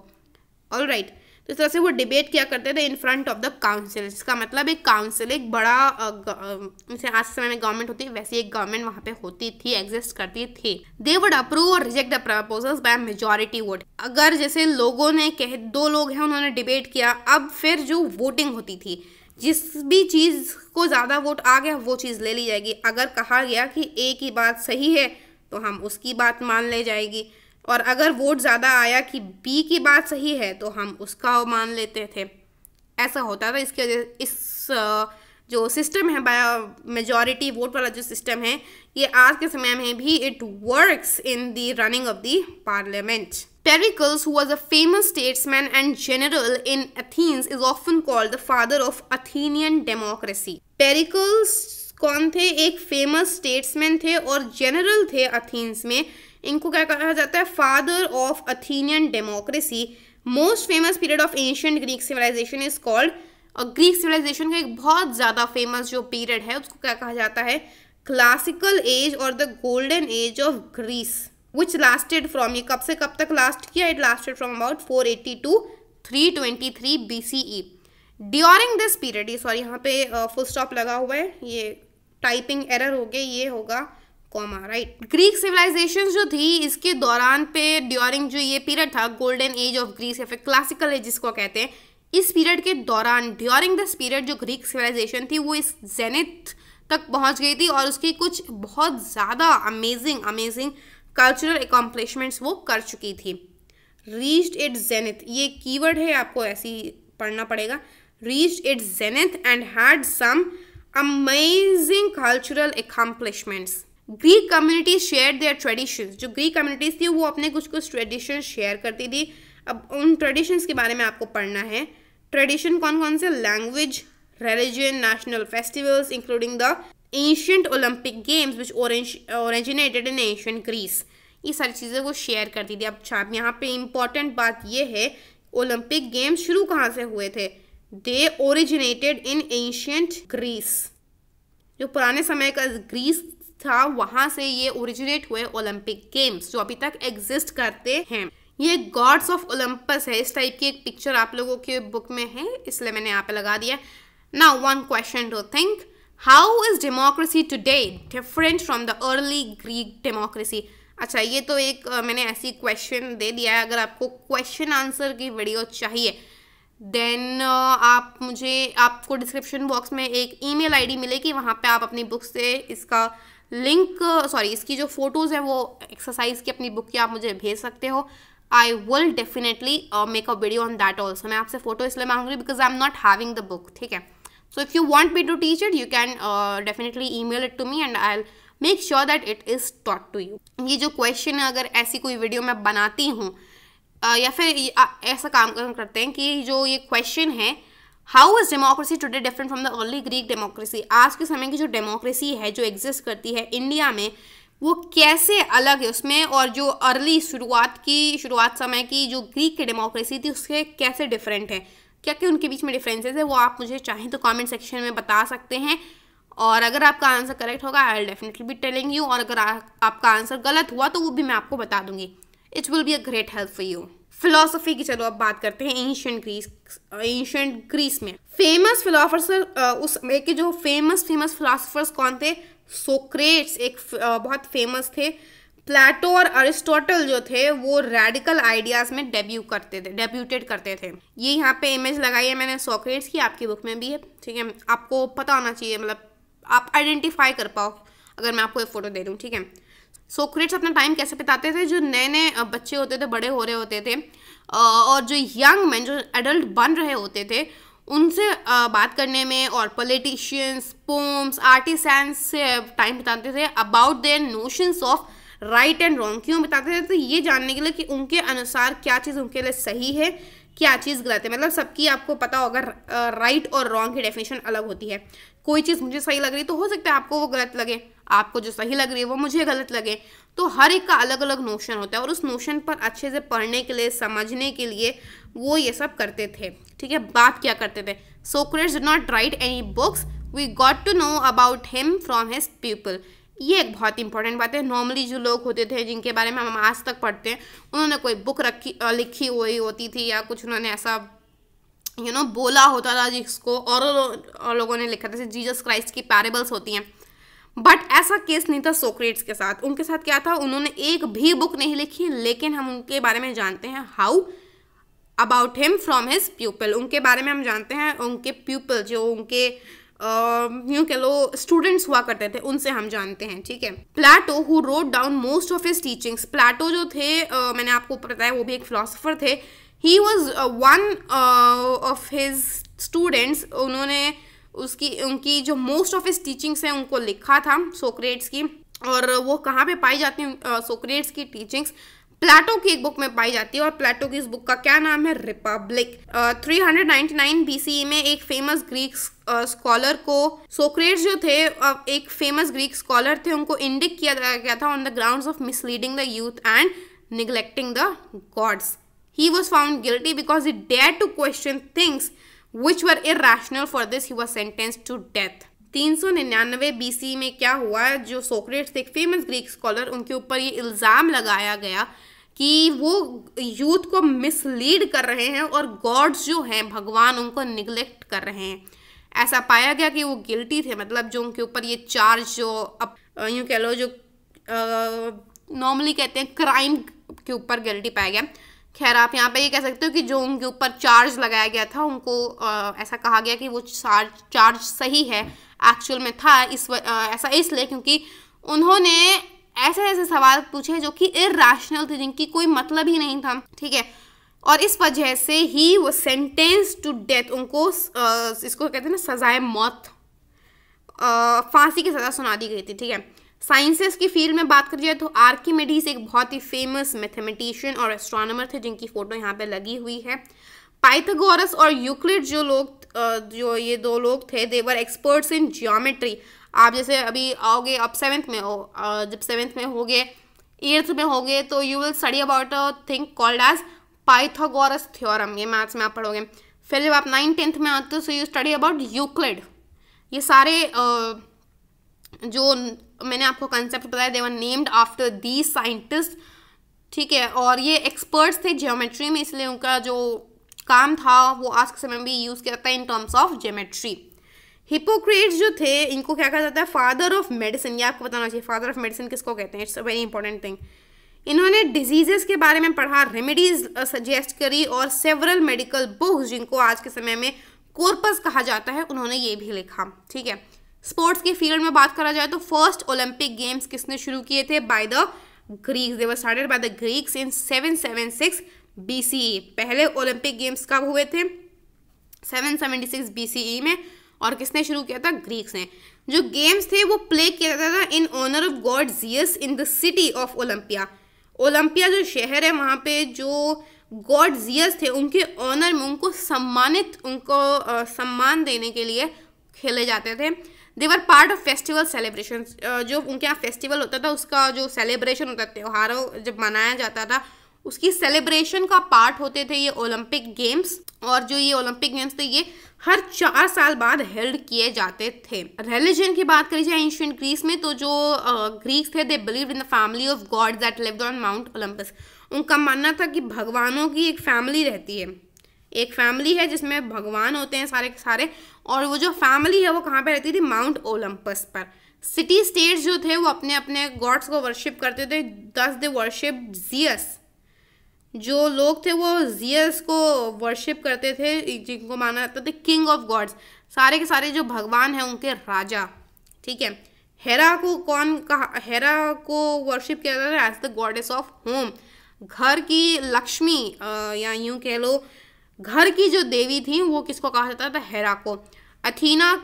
ऑल राइट right. तो इस तरह से वो डिबेट किया करते थे in front of the council इसका मतलब एक काउंसिल एक बड़ा जैसे आज समय में गवर्नमेंट होती है वैसे एक गवर्नमेंट वहाँ पे होती थी एग्जिस्ट करती थी दे वुड अप्रूव और reject the proposals by majority vote अगर जैसे लोगों ने कह दो लोग हैं उन्होंने डिबेट किया अब फिर जो वोटिंग होती थी जिस भी चीज़ को ज़्यादा वोट आ गया वो चीज़ ले ली जाएगी अगर कहा गया कि ए की बात सही है तो हम उसकी बात मान ले जाएगी और अगर वोट ज़्यादा आया कि बी की बात सही है तो हम उसका मान लेते थे ऐसा होता था इसके वजह इस जो सिस्टम है बाय मेजोरिटी वोट वाला जो सिस्टम है ये आज के समय में भी it works in the running of the parliament Pericles, who was a famous statesman and general in Athens, is often called the father of Athenian democracy. Pericles कौन थे एक फेमस स्टेट्समैन थे और जनरल थे अथीन्स में इनको क्या कहा जाता है father of Athenian democracy most famous period of ancient Greek civilisation is called और ग्रीक सिविलाइजेशन का एक बहुत ज़्यादा फेमस जो पीरियड है उसको क्या कहा जाता है क्लासिकल एज और the golden age of Greece which lasted from ये कब से कब तक लास्ट किया it lasted from about four eighty two three twenty three B C E during this period ये सॉरी यहाँ पे फुल uh, स्टॉप लगा हुआ है ये टाइपिंग एरर हो गए ये होगा कॉमा राइट ग्रीक सिविलाइजेशन जो थी इसके दौरान पे ड्यूरिंग जो ये पीरियड था गोल्डन एज ऑफ ग्रीस या फिर क्लासिकल एज जिसको कहते हैं इस पीरियड के दौरान ड्यूरिंग दिस पीरियड जो ग्रीक सिविलाइजेशन थी वो इस जेनिथ तक पहुंच गई थी और उसकी कुछ बहुत ज़्यादा अमेजिंग अमेजिंग कल्चरल एकम्पलिशमेंट्स वो कर चुकी थी रीच्ड इट जेनिथ ये कीवर्ड है आपको ऐसे ही पढ़ना पड़ेगा reached its zenith and had some amazing cultural accomplishments Greek community share their traditions जो ग्रीक कम्युनिटीज़ थी वो अपने कुछ कुछ ट्रेडिशन शेयर करती थी अब उन ट्रेडिशंस के बारे में आपको पढ़ना है ट्रेडिशन कौन कौन से language religion national festivals including the ancient Olympic games which originated in ancient Greece ये सारी चीज़ें वो शेयर करती थी अब छाप यहाँ पे इम्पॉर्टेंट बात ये है ओलंपिक गेम्स शुरू कहाँ से हुए थे they originated in ancient Greece जो पुराने समय का ग्रीस था वहाँ से ये ओरिजिनेट हुए ओलंपिक गेम्स जो अभी तक एग्जिस्ट करते हैं ये गॉड्स ऑफ ओलंपस है इस टाइप की एक पिक्चर आप लोगों के बुक में है इसलिए मैंने यहाँ पे लगा दिया now one question to think how is democracy today different from the early Greek democracy अच्छा ये तो एक uh, मैंने ऐसी क्वेश्चन दे दिया है अगर आपको क्वेश्चन आंसर की वीडियो चाहिए देन uh, आप मुझे आपको डिस्क्रिप्शन बॉक्स में एक ईमेल आईडी मिलेगी वहाँ पे आप अपनी बुक से इसका लिंक सॉरी इसकी जो फ़ोटोज़ हैं वो एक्सरसाइज की अपनी बुक की आप मुझे भेज सकते हो I will definitely make a video on that also मैं आपसे फोटो इसलिए मांगूंगी because I am not having the book ठीक है so if you want be to teach it you can definitely email it to me and I'll make sure that it is taught to you ये जो question है अगर ऐसी कोई video मैं बनाती हूँ या फिर ऐसा काम करते हैं कि जो ये क्वेश्चन है how is democracy today different from the early Greek democracy आज के समय की जो डेमोक्रेसी है जो एग्जिस्ट करती है इंडिया में वो कैसे अलग है उसमें और जो अर्ली शुरुआत की शुरुआत समय की जो ग्रीक की डेमोक्रेसी थी उससे कैसे डिफरेंट है क्या क्या उनके बीच में डिफरेंसेस है वो आप मुझे चाहें तो कमेंट सेक्शन में बता सकते हैं और अगर आपका आंसर करेक्ट होगा I will definitely be telling you और अगर आ, आपका आंसर गलत हुआ तो वो भी मैं आपको बता दूंगी it's will be a great help for you philosophy की चलो अब बात करते हैं एंशियंट ग्रीस एंशियंट ग्रीस में फेमस फिलोसफर्स उस समय के जो फेमस फेमस फिलोसफर्स कौन थे सोक्रेट्स एक बहुत फेमस थे प्लेटो और अरिस्टोटल जो थे वो रेडिकल आइडियाज़ में डेब्यू करते थे डेब्यूटेड करते थे ये यहाँ पे इमेज लगाई है मैंने सोक्रेट्स की आपकी बुक में भी है ठीक है आपको पता होना चाहिए मतलब आप आइडेंटिफाई कर पाओ अगर मैं आपको एक फ़ोटो दे दूँ ठीक है सोक्रेट्स अपना टाइम कैसे बिताते थे जो नए नए बच्चे होते थे बड़े हो रहे होते थे और जो यंग मैन जो एडल्ट बन रहे होते थे उनसे बात करने में और पॉलिटिशियंस पोम्स आर्टिसैंस से टाइम बिताते थे about their notions of right and wrong क्यों बताते थे तो ये जानने के लिए कि उनके अनुसार क्या चीज़ उनके लिए सही है क्या चीज़ गलत है मतलब सबकी आपको पता होगा राइट और रॉन्ग की डेफिनेशन अलग होती है कोई चीज़ मुझे सही लग रही तो हो सकता है आपको वो गलत लगे आपको जो सही लग रही है वो मुझे गलत लगे तो हर एक का अलग अलग नोशन होता है और उस नोशन पर अच्छे से पढ़ने के लिए समझने के लिए वो ये सब करते थे ठीक है बात क्या करते थे Socrates did not write any books we got to know about him from his people ये एक बहुत इंपॉर्टेंट बात है नॉर्मली जो लोग होते थे जिनके बारे में हम आज तक पढ़ते हैं उन्होंने कोई बुक रखी लिखी हुई होती थी या कुछ उन्होंने ऐसा यू you नो know, बोला होता था जिसको और, और लोगों ने लिखा था जैसे जीसस क्राइस्ट की पैरेबल्स होती हैं बट ऐसा केस नहीं था सोक्रेट्स के साथ उनके साथ क्या था उन्होंने एक भी बुक नहीं लिखी लेकिन हम उनके बारे में जानते हैं how about him from his pupil उनके बारे में हम जानते हैं उनके प्यूपल जो उनके यूँ कह लो स्टूडेंट्स हुआ करते थे उनसे हम जानते हैं ठीक है Plato who wrote down most of his teachings Plato जो थे uh, मैंने आपको बताया वो भी एक फिलोसोफर थे he was one of his students उन्होंने उसकी उनकी जो मोस्ट ऑफ हिज टीचिंग्स हैं उनको लिखा था सोक्रेट्स की और वो कहाँ पे पाई जाती हैं सोक्रेट्स की टीचिंग्स प्लेटो की एक बुक में पाई जाती है और प्लेटो की इस बुक का क्या नाम है Republic three hundred ninety BC में एक फेमस ग्रीक स्कॉलर को सोक्रेट जो थे एक फेमस ग्रीक स्कॉलर थे उनको इंडिक किया गया था on the ground of misleading the youth and neglecting the gods he was found guilty because he dare to question things which were irrational for this he was sentence to death तीन सौ निन्यानवे BC में क्या हुआ जो Socrates एक famous Greek scholar उनके ऊपर ये इल्ज़ाम लगाया गया कि वो यूथ को मिसलीड कर रहे हैं और गॉड्स जो हैं भगवान उनको निगलेक्ट कर रहे हैं ऐसा पाया गया कि वो गिल्टी थे मतलब जो उनके ऊपर ये चार्ज जो अब यूँ कह लो जो नॉर्मली कहते हैं क्राइम के ऊपर गिल्टी पाया गया खैर आप यहाँ पे ये कह सकते हो कि जो उनके ऊपर चार्ज लगाया गया था उनको आ, ऐसा कहा गया कि वो चार्ज चार्ज सही है एक्चुअल में था इस आ, ऐसा इसलिए क्योंकि उन्होंने ऐसे ऐसे सवाल पूछे जो कि इेशनल थे जिनकी कोई मतलब ही नहीं था ठीक है और इस वजह से ही वो सेंटेंस टू डेथ उनको इसको कहते हैं ना सजाए मौत फांसी की सज़ा सुना दी गई थी ठीक है साइंसेस की फील्ड में बात करी जाए तो आर्किमेडीज एक बहुत ही फेमस मैथमेटिशियन और एस्ट्रोनॉमर थे जिनकी फ़ोटो यहाँ पे लगी हुई है पाइथागोरस और यूक्लिड जो लोग जो ये दो लोग थे देवर एक्सपर्ट्स इन जियोमेट्री आप जैसे अभी आओगे आप सेवन्थ में हो जब सेवन्थ में होगे एट्थ में होगे तो you will study about a thing called as Pythagoras theorem ये मैथ्स में आप पढ़ोगे फिर जब आप नाइन टेंथ में आते हो so you study about Euclid ये सारे जो मैंने आपको कंसेप्ट बताया they were named after the scientist ठीक है और ये एक्सपर्ट्स थे जियोमेट्री में इसलिए उनका जो काम था वो आज के समय में भी यूज़ किया जाता है in terms of geometry Hippocrates जो थे इनको क्या कहा जाता है फादर ऑफ मेडिसिन ये आपको बताना चाहिए फादर ऑफ मेडिसिन किसको कहते हैं it's a very important thing इन्होंने डिजीजेस के बारे में पढ़ा रेमेडीज सजेस्ट uh, करी और सेवरल मेडिकल बुक्स जिनको आज के समय में कोर्पस कहा जाता है उन्होंने ये भी लिखा ठीक है स्पोर्ट्स के फील्ड में बात करा जाए तो फर्स्ट ओलंपिक गेम्स किसने शुरू किए थे by the Greeks they were started by the Greeks in seven seven six B C E पहले ओलंपिक गेम्स कब हुए थे seven seventy six B C E में और किसने शुरू किया था ग्रीक्स ने जो गेम्स थे वो प्ले किया जाता था in honour of god Zeus in the city of Olympia Olympia जो शहर है वहाँ पे जो गॉड जियस थे उनके ऑनर में उनको सम्मानित उनको आ, सम्मान देने के लिए खेले जाते थे they were part of festival celebration जो उनके यहाँ फेस्टिवल होता था उसका जो सेलिब्रेशन होता त्यौहारों जब मनाया जाता था उसकी सेलिब्रेशन का पार्ट होते थे ये ओलंपिक गेम्स और जो ये ओलंपिक गेम्स थे ये हर चार साल बाद हेल्ड किए जाते थे रिलीजन की बात करी जाए एंशियंट ग्रीस में तो जो ग्रीक्स थे they believe in the family of god that lived on Mount Olympus उनका मानना था कि भगवानों की एक फैमिली रहती है एक फैमिली है जिसमें भगवान होते हैं सारे के सारे और वो जो फैमिली है वो कहाँ पर रहती थी माउंट ओलंपस पर सिटी स्टेट्स जो थे वो अपने अपने गॉड्स को वर्शिप करते थे दस दे वर्शिप जियस जो लोग थे वो जियस को वर्शिप करते थे जिनको माना जाता था किंग ऑफ गॉड्स सारे के सारे जो भगवान हैं उनके राजा ठीक है हेरा को कौन कहा हेरा को वर्शिप किया जाता था as the goddess of home घर की लक्ष्मी या यूं कह लो घर की जो देवी थी वो किसको कहा जाता था हेरा को अथीना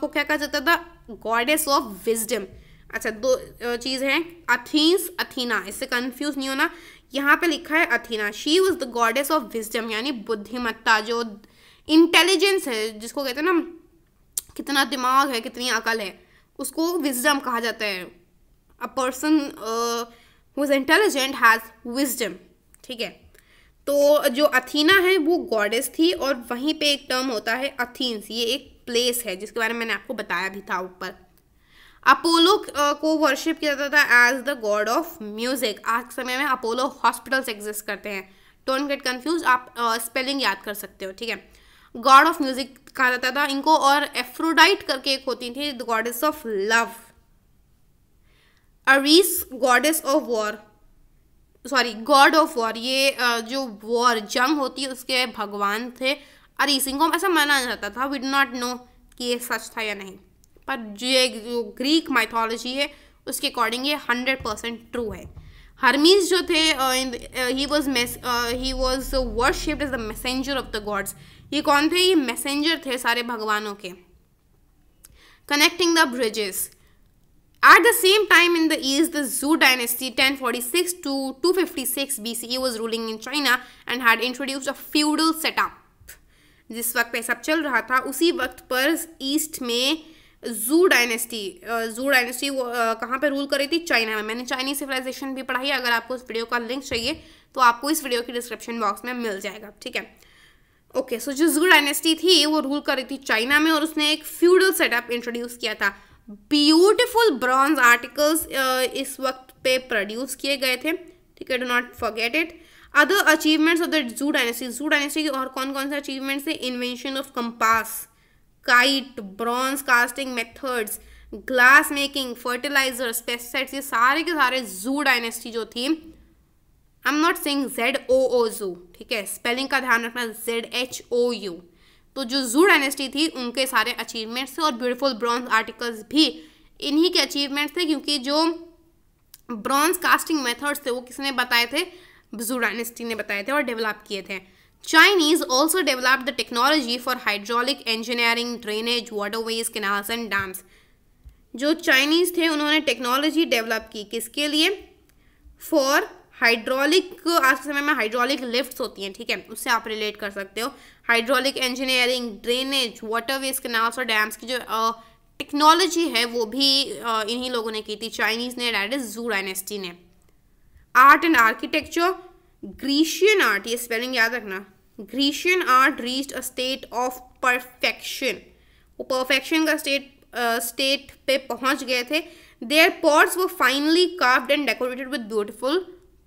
को क्या कहा जाता था गॉडेस ऑफ विजडम अच्छा दो चीज़ है अथीन्स अथीना इससे कंफ्यूज नहीं होना यहाँ पे लिखा है Athena she was the goddess of wisdom यानी बुद्धिमत्ता जो इंटेलिजेंस है जिसको कहते हैं ना कितना दिमाग है कितनी अकल है उसको विजडम कहा जाता है a person is intelligent has wisdom ठीक है तो जो अथीना है वो गॉडेस थी और वहीं पे एक टर्म होता है अथीन्स ये एक प्लेस है जिसके बारे में मैंने आपको बताया भी था ऊपर अपोलो को वर्शिप किया जाता था as the god of music आज के समय में अपोलो हॉस्पिटल्स एग्जिस्ट करते हैं डोंट गेट कन्फ्यूज आप स्पेलिंग uh, याद कर सकते हो ठीक है गॉड ऑफ म्यूजिक कहा जाता था इनको और एफ्रोडाइट करके एक होती थी the goddess of love Ares goddess of war sorry god of war ये जो वॉर जंग होती है उसके भगवान थे अरीस इनको ऐसा माना जाता था वी डू नॉट नो कि ये सच था या नहीं पर ये जो ग्रीक माइथोलॉजी है उसके अकॉर्डिंग ये हंड्रेड परसेंट ट्रू है हरमीज जो थे he was he was worshipped as the messenger of the gods ये कौन थे ये मैसेंजर थे सारे भगवानों के connecting the bridges the the the Zhou dynasty ten forty six to two fifty six B C was ruling in China and had introduced a feudal setup जिस वक्त पे सब चल रहा था उसी वक्त पर ईस्ट में जू डायनेस्टी जू डायनेस्टी कहाँ पे रूल कर रही थी चाइना में मैंने चाइनीज सिविलाइजेशन भी पढ़ाई अगर आपको इस वीडियो का लिंक चाहिए तो आपको इस वीडियो की डिस्क्रिप्शन बॉक्स में मिल जाएगा ठीक है ओके सो जो जू डायनेस्टी थी वो रूल कर रही थी चाइना में और उसने एक फ्यूडल सेटअप इंट्रोड्यूस किया था ब्यूटिफुल ब्रॉन्ज आर्टिकल्स इस वक्त पे प्रोड्यूस किए गए थे ठीक है do not forget it other achievements of the Zhou dynasty Zhou dynasty और कौन कौन से अचीवमेंट्स थे invention of compass kite bronze casting methods glass making fertilizers pesticides ये सारे के सारे जू डायनेस्टी जो थी I am not saying Z O O Zhou ठीक है स्पेलिंग का ध्यान रखना जेड एच ओ यू तो जो जू डायनेस्टी थी उनके सारे अचीवमेंट्स थे और ब्यूटिफुल ब्रॉन्ज आर्टिकल्स भी इन्हीं के अचीवमेंट्स थे क्योंकि जो ब्रॉन्ज कास्टिंग मेथड्स थे वो किसने बताए थे जू डायनेस्टी ने बताए थे और डेवलप किए थे Chinese also developed the technology for hydraulic engineering, drainage, waterways, canals and dams. जो चाइनीज़ थे उन्होंने टेक्नोलॉजी डेवलप की किसके लिए फॉर हाइड्रोलिक आज के समय में हाइड्रोलिक लिफ्ट्स होती हैं ठीक है उससे आप रिलेट कर सकते हो hydraulic engineering drainage waterways canals और डैम्स की जो टेक्नोलॉजी है वो भी uh, इन्हीं लोगों ने की थी चाइनीज़ ने डैट इज जू डाइनेस्टी ने art and architecture Grecian art ये स्पेलिंग याद रखना Grecian art reached a state of perfection वो परफेक्शन का स्टेट स्टेट uh, पे पहुंच गए थे देयर पॉट्स वो finely carved and decorated with beautiful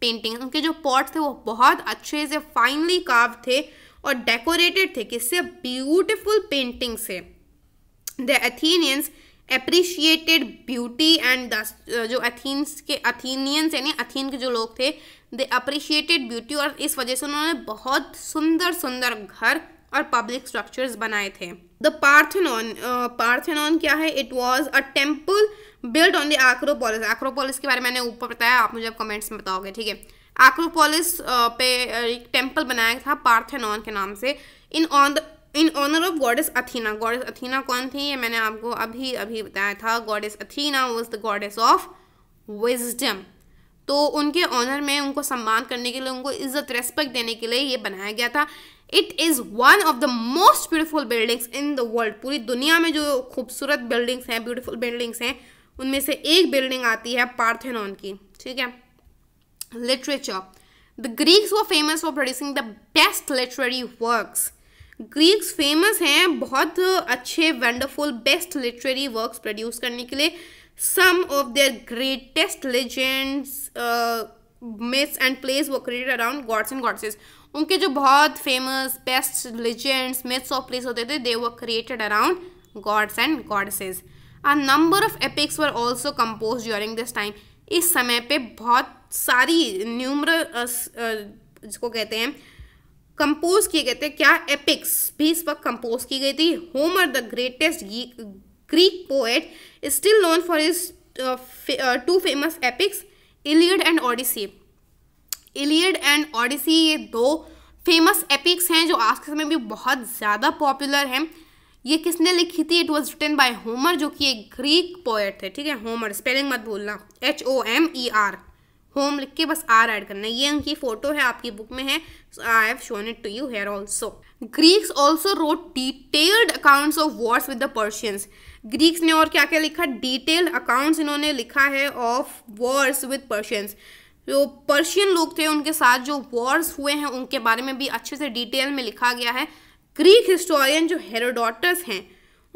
painting उनके जो पॉट्स थे वो बहुत अच्छे से फाइनली कार्व थे और डेकोरेटेड थे किससे ब्यूटिफुल पेंटिंग से the Athenians appreciated beauty and जो अथीन्स के अथीनियंस यानी अथीन के जो लोग थे दे अप्रिशिएटेड ब्यूटी और इस वजह से उन्होंने बहुत सुंदर सुंदर घर और पब्लिक स्ट्रक्चर्स बनाए थे द पार्थेनॉन पार्थेनॉन क्या है it was a temple build on the Acropolis Acropolis के बारे में मैंने ऊपर बताया आप मुझे अब कमेंट्स में बताओगे ठीक है आक्रोपोलिस uh, पे uh, एक टेम्पल बनाया था पार्थेनॉन के नाम से in on the in honour of goddess Athena goddess Athena कौन थी ये मैंने आपको अभी अभी बताया था goddess Athena was the goddess of wisdom तो उनके ऑनर में उनको सम्मान करने के लिए उनको इज्जत रेस्पेक्ट देने के लिए ये बनाया गया था it is one of the most beautiful buildings in the world पूरी दुनिया में जो खूबसूरत बिल्डिंग्स हैं ब्यूटिफुल बिल्डिंग्स हैं उनमें से एक बिल्डिंग आती है पार्थेनॉन की ठीक है लिटरेचर द ग्रीक्स वो famous for producing the best literary works Greeks famous हैं बहुत अच्छे wonderful best literary works produce करने के लिए some of their greatest legends myths and plays वो created around gods and goddesses उनके जो बहुत famous best legends myths of plays होते थे they were created around gods and goddesses a number of epics were also compose during this time इस समय पर बहुत सारी न्यूमर uh, जिसको कहते हैं कंपोज किए गए थे क्या एपिक्स भी इस वक्त कंपोज की गई थी Homer the greatest Greek poet still known for his two famous epics Iliad and Odyssey Iliad and Odyssey ये दो फेमस एपिक्स हैं जो आज के समय में बहुत ज़्यादा पॉपुलर हैं ये किसने लिखी थी it was written by Homer जो कि एक ग्रीक पोएट थे ठीक है होमर स्पेलिंग मत भूलना H O M E R home लिख के बस आर ऐड करना ये उनकी फ़ोटो है आपकी बुक में है So I have shown it to you here also. Greeks also wrote detailed accounts of wars with the Persians. Greeks ने और क्या क्या लिखा detailed accounts इन्होंने लिखा है of wars with Persians. जो पर्शियन लोग थे उनके साथ जो वॉर्स हुए हैं उनके बारे में भी अच्छे से डिटेल में लिखा गया है ग्रीक हिस्टोरियन जो हेरोडोटस हैं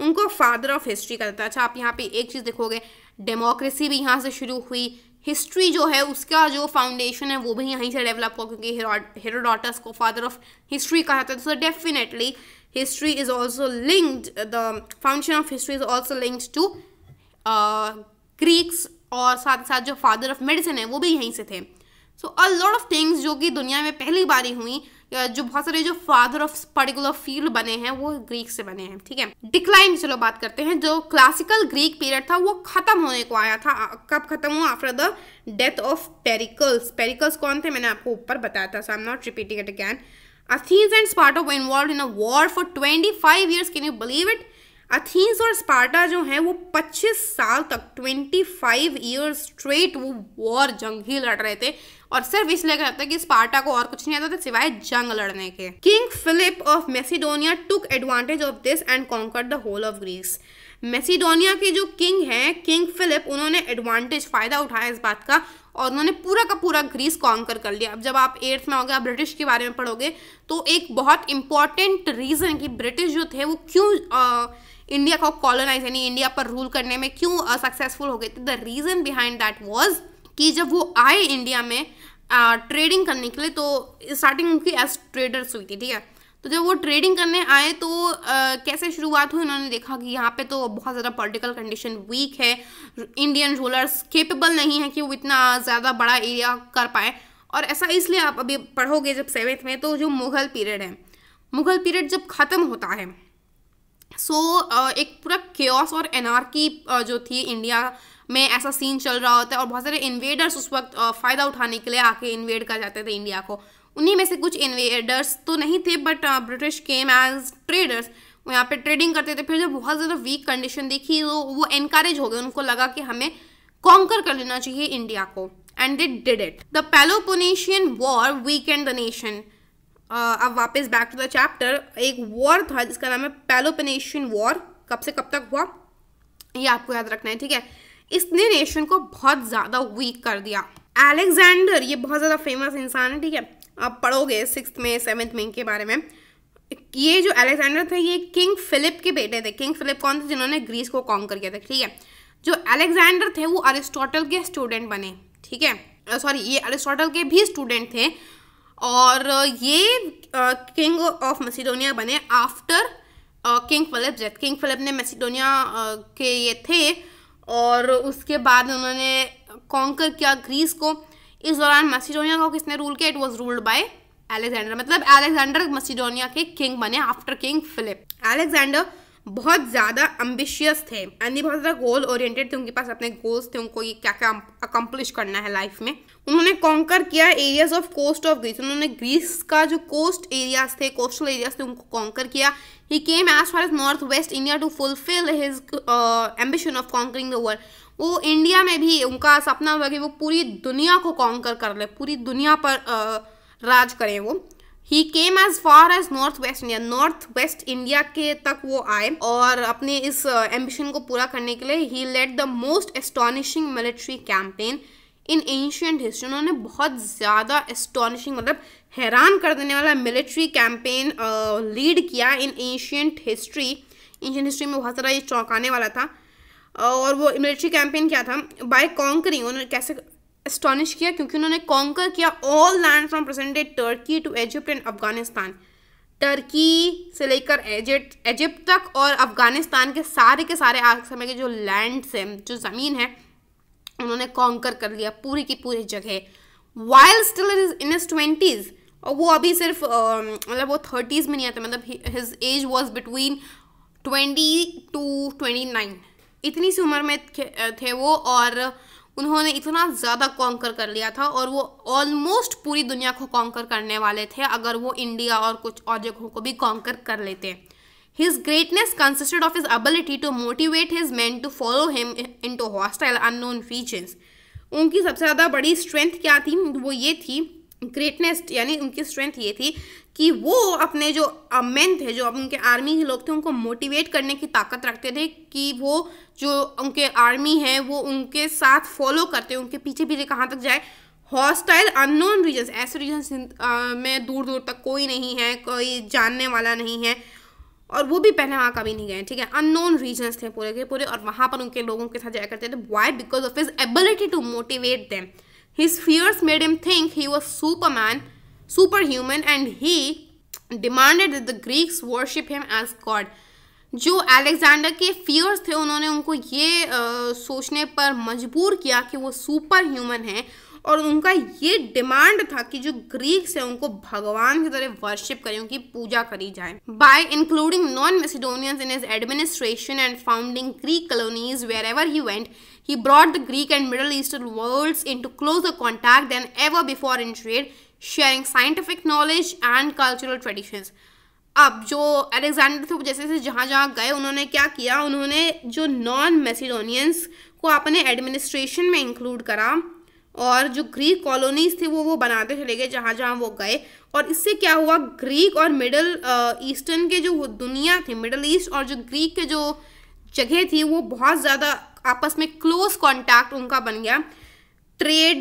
उनको फादर ऑफ हिस्ट्री कहता है अच्छा आप यहाँ पे एक चीज़ देखोगे डेमोक्रेसी भी यहाँ से शुरू हुई हिस्ट्री जो है उसका जो फाउंडेशन है वो भी यहीं से डेवलप हुआ क्योंकि हेरोडोटस को फादर ऑफ हिस्ट्री कहा जाता है so definitely history is also linked the foundation of history is also linked to Greeks और साथ साथ जो फादर ऑफ मेडिसिन है वो भी यहीं से थे so a lot of things जो कि दुनिया में पहली बारी हुई जो बहुत सारे जो फादर ऑफ पर्टिकुलर फील्ड बने हैं वो ग्रीक से बने हैं ठीक है डिक्लाइन चलो बात करते हैं जो क्लासिकल ग्रीक पीरियड था वो खत्म होने को आया था कब खत्म हुआ after the death of Pericles Pericles कौन थे मैंने आपको ऊपर बताया था so am not repeating it again and Sparta of involve in a war for twenty five years can you believe it Athens और स्पार्टा जो है वो 25 साल तक 25 फाइव ईयर स्ट्रेट वो वॉर जंग ही लड़ रहे थे और सिर्फ इसलिए कहता था कि स्पार्टा को और कुछ नहीं आता था सिवाय जंग लड़ने के King Philip of Macedonia took advantage of this and conquer the whole of Greece Macedonia के जो किंग हैं किंग फिलिप उन्होंने एडवांटेज फ़ायदा उठाया इस बात का और उन्होंने पूरा का पूरा ग्रीस कॉन्कर कर लिया अब जब आप एट्थ में होगे आप ब्रिटिश के बारे में पढ़ोगे तो एक बहुत इंपॉर्टेंट रीज़न कि ब्रिटिश जो थे वो क्यों आ, इंडिया को कॉलोनाइज यानी इंडिया पर रूल करने में क्यों सक्सेसफुल हो गए थे the reason behind that was कि जब वो आए इंडिया में ट्रेडिंग करने के लिए तो स्टार्टिंग उनकी एज ट्रेडर्स हुई थी ठीक है तो जब वो ट्रेडिंग करने आए तो आ, कैसे शुरुआत हुई उन्होंने देखा कि यहाँ पे तो बहुत ज़्यादा पॉलिटिकल कंडीशन वीक है इंडियन रूलर्स केपेबल नहीं है कि वो इतना ज़्यादा बड़ा एरिया कर पाए और ऐसा इसलिए आप अभी पढ़ोगे जब सेवेंथ में तो जो मुग़ल पीरियड है मुग़ल पीरियड जब ख़त्म होता है सो so, uh, एक पूरा क्योस और एनआरकी uh, जो थी इंडिया में ऐसा सीन चल रहा होता है और बहुत सारे इन्वेडर्स उस वक्त uh, फ़ायदा उठाने के लिए आके इन्वेड कर जाते थे इंडिया को उन्हीं में से कुछ इन्वेडर्स तो नहीं थे but British came as traders यहाँ पे ट्रेडिंग करते थे फिर जब बहुत ज़्यादा वीक कंडीशन देखी तो वो एनकरेज हो गए उनको लगा कि हमें कॉन्कर कर लेना चाहिए इंडिया को and they did it the Peloponnesian war weak and the nation अब वापस बैक टू द चैप्टर एक वॉर था जिसका नाम है पेलोपनेशियन वॉर कब से कब तक हुआ ये आपको याद रखना है ठीक है इसने नेशन को बहुत ज़्यादा वीक कर दिया एलेक्जेंडर ये बहुत ज़्यादा फेमस इंसान है ठीक है आप पढ़ोगे सिक्स में सेवन्थ में के बारे में ये जो एलेक्जेंडर थे ये किंग फिलिप के बेटे थे किंग फिलिप कौन थे जिन्होंने ग्रीस को कॉन्कर किया था ठीक है जो एलेक्जेंडर थे वो अरिस्टोटल के स्टूडेंट बने ठीक है सॉरी ये अरिस्टोटल के भी स्टूडेंट थे और ये किंग ऑफ मसीडोनिया बने आफ्टर किंग फिलिप जेथ किंग फिलिप ने मैसीडोनिया के ये थे और उसके बाद उन्होंने कॉन्कर किया ग्रीस को इस दौरान मैसीडोनिया को किसने रूल किया it was ruled by Alexander मतलब एलेक्जेंडर मसीडोनिया के किंग बने आफ्टर किंग फिलिप एलेक्जेंडर बहुत ज़्यादा अम्बिशियस थे यानी बहुत ज़्यादा गोल ओरिएंटेड थे उनके पास अपने गोल्स थे उनको ये क्या क्या अकम्पलिश करना है लाइफ में उन्होंने कॉन्कर किया areas of coast of Greece उन्होंने ग्रीस का जो कोस्ट एरियाज थे कोस्टल एरियाज थे उनको कॉन्कर किया he came as far as north west India to fulfil his ambition of conquering the world वो इंडिया में भी उनका सपना हुआ कि वो पूरी दुनिया को कॉन्कर कर ले पूरी दुनिया पर uh, राज करें वो he came as far as north west India north west India के तक वो आए और अपने इस एम्बिशन को पूरा करने के लिए ही led the most astonishing military campaign in ancient history उन्होंने बहुत ज़्यादा एस्टॉनिशिंग मतलब हैरान कर देने वाला मिलिट्री कैंपेन लीड किया in ancient history ancient history में बहुत सारा ये चौंकाने वाला था और वो मिलिट्री कैंपेन क्या था बाय कॉन्करिंग उन्होंने कैसे एस्टॉनिश किया क्योंकि उन्होंने कॉन्कर किया all land from presented Turkey to Egypt and Afghanistan Turkey से लेकर एजिप्ट एजिप्ट तक और अफगानिस्तान के सारे के सारे आज समय के जो लैंड्स हैं जो ज़मीन है उन्होंने कॉन्कर कर लिया पूरी की पूरी जगह while still in his twenties और वो अभी सिर्फ मतलब वो थर्टीज़ में नहीं आते मतलब his age was between twenty two twenty nine इतनी सी उम्र में थे वो और उन्होंने इतना ज़्यादा कॉन्कर कर लिया था और वो ऑलमोस्ट पूरी दुनिया को कॉन्कर करने वाले थे अगर वो इंडिया और कुछ और जगहों को भी कॉन्कर कर लेते his greatness consisted of his ability to motivate his man to follow him into hostile unknown features उनकी सबसे ज़्यादा बड़ी स्ट्रेंथ क्या थी वो ये थी ग्रेटनेस यानी उनकी स्ट्रेंथ ये थी कि वो अपने जो मैन थे जो अब उनके आर्मी के लोग थे उनको मोटिवेट करने की ताकत रखते थे कि वो जो उनके आर्मी है वो उनके साथ फॉलो करते उनके पीछे पीछे कहाँ तक जाए हॉस्टाइल अननोन रीजन्स ऐसे रीजन्स में दूर दूर तक कोई नहीं है कोई जानने वाला नहीं है और वो भी पहले वहाँ कभी नहीं गए ठीक है अननोन रीजन्स थे पूरे के पूरे और वहाँ पर उनके लोगों के साथ जाया करते थे why because of his ability to motivate them his fears made them think he was super man super human and he demanded the Greeks worship him as God जो अलेक्जेंडर के फियर्स थे उन्होंने उनको ये आ, सोचने पर मजबूर किया कि वो सुपर ह्यूमन हैं और उनका ये डिमांड था कि जो ग्रीक्स हैं उनको भगवान की तरह वर्शिप करें उनकी पूजा करी जाए by including non Macedonians in his administration and founding Greek colonies wherever he went he brought the Greek and Middle Eastern worlds into closer contact than ever before in trade sharing scientific knowledge and cultural traditions अब जो Alexander थे वो जैसे जैसे जहाँ जहाँ गए उन्होंने क्या किया उन्होंने जो नॉन मेसिडोनियंस को अपने एडमिनिस्ट्रेशन में इंक्लूड करा और जो ग्रीक कॉलोनीज थी वो वो बनाते चले गए जहाँ जहाँ वो गए और इससे क्या हुआ ग्रीक और मिडल ईस्टर्न के जो दुनिया थी मिडल ईस्ट और जो ग्रीक के जो जगह थी वो बहुत ज़्यादा आपस में क्लोज कॉन्टैक्ट उनका बन गया trade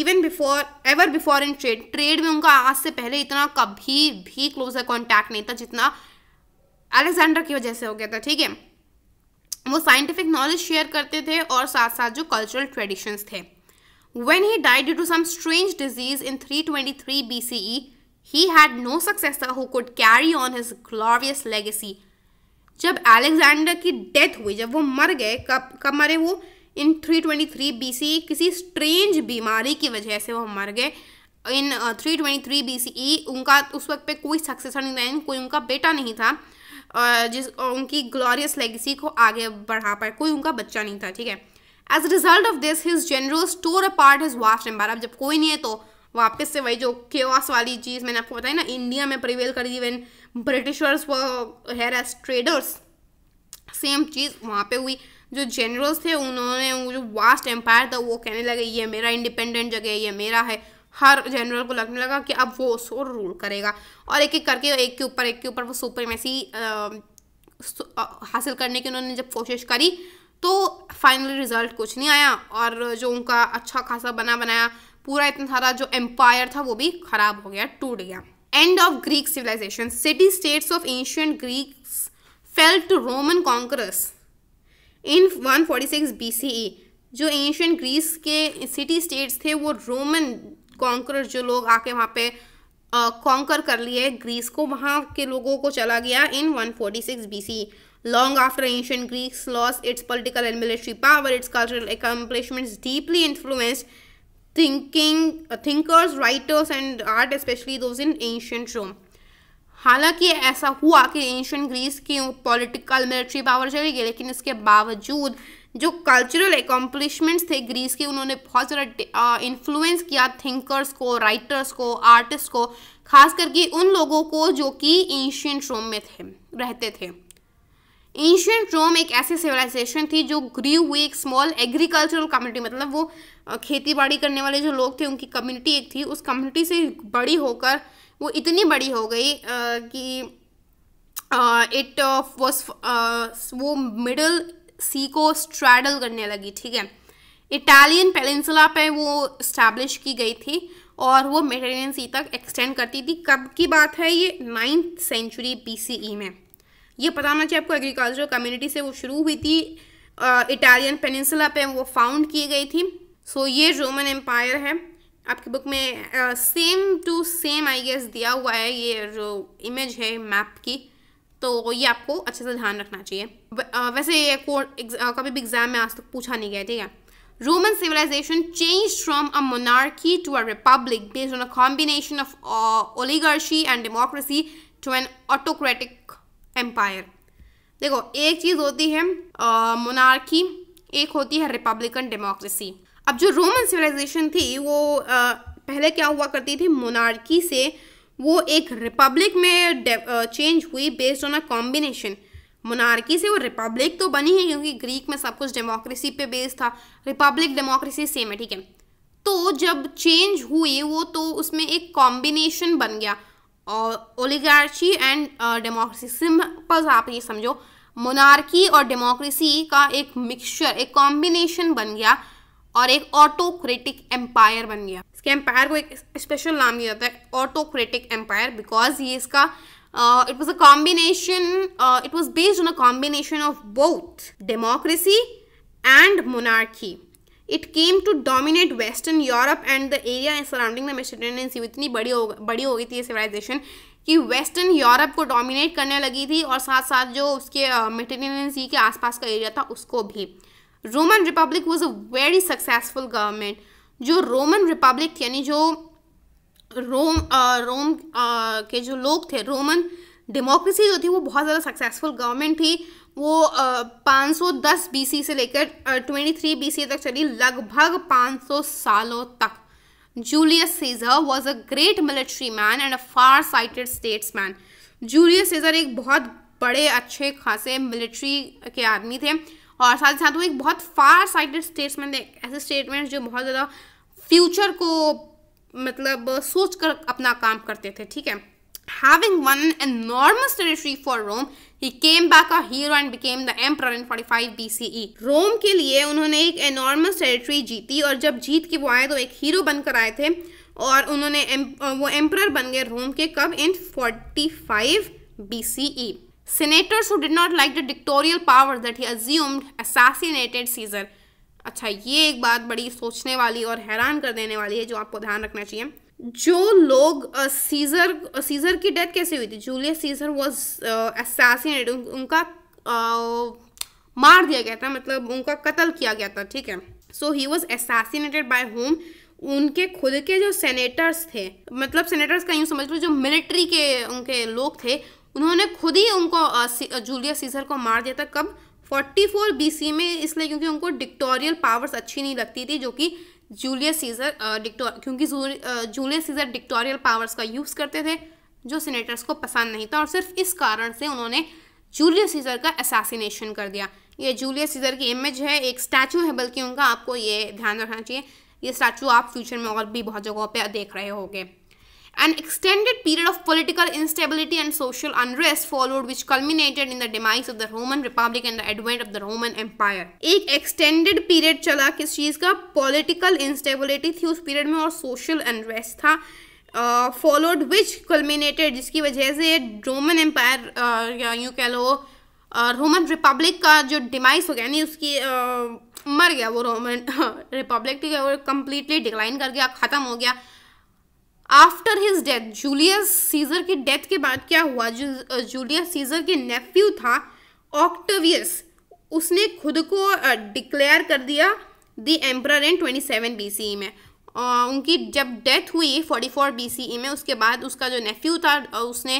even before ever before in trade trade में उनका आज से पहले इतना कभी भी क्लोजर कॉन्टैक्ट नहीं था जितना अलेक्जेंडर की वजह से हो गया था ठीक है वो साइंटिफिक नॉलेज शेयर करते थे और साथ साथ जो कल्चरल ट्रेडिशंस थे when he to some strange disease in three twenty three B C E he had no success who could carry on his glorious legacy जब अलेक्जेंडर की डेथ हुई जब वो मर गए कब कब मरे वो इन 323 ट्वेंटी किसी स्ट्रेंज बीमारी की वजह से वो मर गए इन 323 बीसीई उनका उस वक्त पे कोई सक्सेसर नहीं था कोई उनका बेटा नहीं था uh, जिस uh, उनकी ग्लोरियस लेगेसी को आगे बढ़ा पाए कोई उनका बच्चा नहीं था ठीक है as result of this his general store a part his vast empire अब जब कोई नहीं है तो वापस से वही जो केवास वाली चीज़ मैंने आपको बताई ना इंडिया में प्रिवेल करी when Britishers here as traders same चीज़ वहाँ पे हुई जो जनरल्स थे उन्होंने जो वास्ट एम्पायर था वो कहने लगे ये मेरा इंडिपेंडेंट जगह है ये मेरा है हर जनरल को लगने लगा कि अब वो उसको रूल करेगा और एक एक करके एक के ऊपर एक के ऊपर वो सुप्रीमेसी हासिल करने की उन्होंने जब कोशिश करी तो फाइनली रिजल्ट कुछ नहीं आया और जो उनका अच्छा खासा बना बनाया पूरा इतना सारा जो एम्पायर था वो भी खराब हो गया टूट गया end of Greek civilisation city states of ancient Greeks felt Roman conquest in 146 BCE e, जो एशियन ग्रीस के सिटी स्टेट्स थे वो रोमन कॉन्कर जो लोग आके वहाँ पे कॉन्कर कर लिए ग्रीस को वहाँ के लोगों को चला गया in 146 forty six long after ancient Greece lost its political and military power its cultural accomplishments deeply influenced thinking thinkers writers and art especially those in ancient Rome हालांकि ऐसा हुआ कि एंशंट ग्रीस की पॉलिटिकल मिलिट्री पावर चली गई लेकिन इसके बावजूद जो कल्चरल एकम्पलिशमेंट्स थे ग्रीस के उन्होंने बहुत ज़्यादा इन्फ्लुएंस किया थिंकर्स को राइटर्स को आर्टिस्ट को खास करके उन लोगों को जो कि एशियंट रोम में थे रहते थे एंशियंट रोम एक ऐसी सिविलाइजेशन थी जो ग्री हुई एक स्मॉल एग्रीकल्चरल कम्युनिटी मतलब वो खेती बाड़ी करने वाले जो लोग थे उनकी कम्युनिटी एक थी उस कम्युनिटी से बड़ी होकर वो इतनी बड़ी हो गई कि इट वॉज uh, वो मिडल सी को स्ट्रैडल करने लगी ठीक है इटालियन पेनिनसुला पे वो इस्टेब्लिश की गई थी और वो मेडिटेरियन सी तक एक्सटेंड करती थी कब की बात है ये नाइन्थ सेंचुरी ई में ये पता होना चाहिए आपको एग्रीकल्चर कम्युनिटी से वो शुरू हुई थी इटालियन पेनिनसुला पे वो फाउंड की गई थी सो so, ये रोमन एम्पायर है आपकी बुक में same to same I guess दिया हुआ है ये जो इमेज है मैप की तो ये आपको अच्छे से ध्यान रखना चाहिए uh, वैसे ये कोर्ट uh, कभी भी एग्जाम में आज तक पूछा नहीं गया ठीक है Roman civilisation change from a monarchy to a republic based on a combination of oligarchy and democracy to an autocratic empire देखो एक चीज होती है मोनार्की uh, एक होती है रिपब्लिकन डेमोक्रेसी अब जो रोमन सिविलाइजेशन थी वो आ, पहले क्या हुआ करती थी मोनार्की से वो एक रिपब्लिक में चेंज हुई based on a combination monarchy से वो रिपब्लिक तो बनी है क्योंकि ग्रीक में सब कुछ डेमोक्रेसी पे बेस्ड था रिपब्लिक डेमोक्रेसी सेम है ठीक है तो जब चेंज हुई वो तो उसमें एक कॉम्बिनेशन बन गया और ओलीगार्ची एंड डेमोक्रेसी सिंपल आप ये समझो मोनार्की और डेमोक्रेसी का एक मिक्सचर एक कॉम्बिनेशन बन गया और एक ऑटोक्रेटिक एम्पायर बन गया इसके एम्पायर को एक स्पेशल नाम दिया जाता है ऑटोक्रेटिक एम्पायर बिकॉज ये इसका it was a combination it was based on a combination of both democracy and monarchy it came to dominate western Europe and the area surrounding the Mediterranean Sea इतनी बड़ी हो बड़ी हो गई थी ये सिविलाइजेशन कि वेस्टर्न यूरोप को डोमिनेट करने लगी थी और साथ साथ जो उसके मेडिटेरेनियन सी के आसपास का एरिया था उसको भी Roman republic was a very successful government जो रोमन रिपब्लिक यानी जो रोम आ, रोम आ, के जो लोग थे रोमन डेमोक्रेसी जो थी वो बहुत ज़्यादा सक्सेसफुल गवर्नमेंट थी वो पाँच सौ दस बीसी से लेकर ट्वेंटी थ्री बीसी तक चली लगभग पाँच सौ सालों तक Julius Caesar was a great military man and a far sighted statesman Julius Caesar एक बहुत बड़े अच्छे खासे मिलिट्री के आदमी थे और साथ ही साथ वो एक बहुत फार साइटेड स्टेटमेंट ऐसे स्टेटमेंट जो बहुत ज़्यादा फ्यूचर को मतलब सोच कर अपना काम करते थे ठीक है Having won an enormous territory for back he hero and became the and became forty five B 45 E Rome के लिए उन्होंने एक enormous टेरिटरी जीती और जब जीत के वो आए तो एक हीरो बनकर आए थे और उन्होंने वो एम्प्रर बन गए रोम के कब in 45 E senators who did not like the dictatorial power that he assumed assassinated Caesar अच्छा ये एक बात बड़ी सोचने वाली और हैरान कर देने वाली है जो आपको ध्यान रखना चाहिए जो लोग सीजर uh, सीजर uh, की डेथ कैसे हुई थी जूलियस सीजर वॉज असासीनेटेड उनका uh, मार दिया गया था मतलब उनका कत्ल किया गया था ठीक है so he was assassinated by home उनके खुद के जो सेनेटर्स थे मतलब सेनेटर्स का यूँ समझ लो जो मिलिट्री के उनके लोग थे उन्होंने खुद ही उनको जूलियस सीजर को मार दिया था कब 44 फोर में इसलिए क्योंकि उनको डिक्टोरियल पावर्स अच्छी नहीं लगती थी जो कि जूलियस सीजर डिक्टोर क्योंकि जूलियस सीजर डिक्टोरियल पावर्स का यूज़ करते थे जो सीनेटर्स को पसंद नहीं था और सिर्फ इस कारण से उन्होंने जूलियस सीजर का असासिनेशन कर दिया ये जूलियस सीजर की इमेज है एक स्टैचू है बल्कि उनका आपको ये ध्यान रखना चाहिए ये स्टैचू आप फ्यूचर में और भी बहुत जगहों पर देख रहे होगे An extended period of political instability and social unrest followed which culminated in the demise of the Roman Republic and the advent of the Roman Empire. एक extended period चला किस चीज़ का political instability थी उस period में और social unrest था followed which culminated जिसकी वजह से रोमन एम्पायर या यूँ कह लो रोमन रिपब्लिक का जो डिमाइस हो गया यानी उसकी uh, मर गया वो रोमन रिपब्लिक ठीक है वो कम्प्लीटली डिक्लाइन कर गया ख़त्म हो गया after his death Julius Caesar की डेथ के बाद क्या हुआ जूलियस सीजर के नेफ्यू था ऑक्टवियस उसने खुद को डिक्लेयर कर दिया the emperor in twenty seven B में उनकी जब डेथ हुई फोर्टी फोर बी में उसके बाद उसका जो नेफ्यू था उसने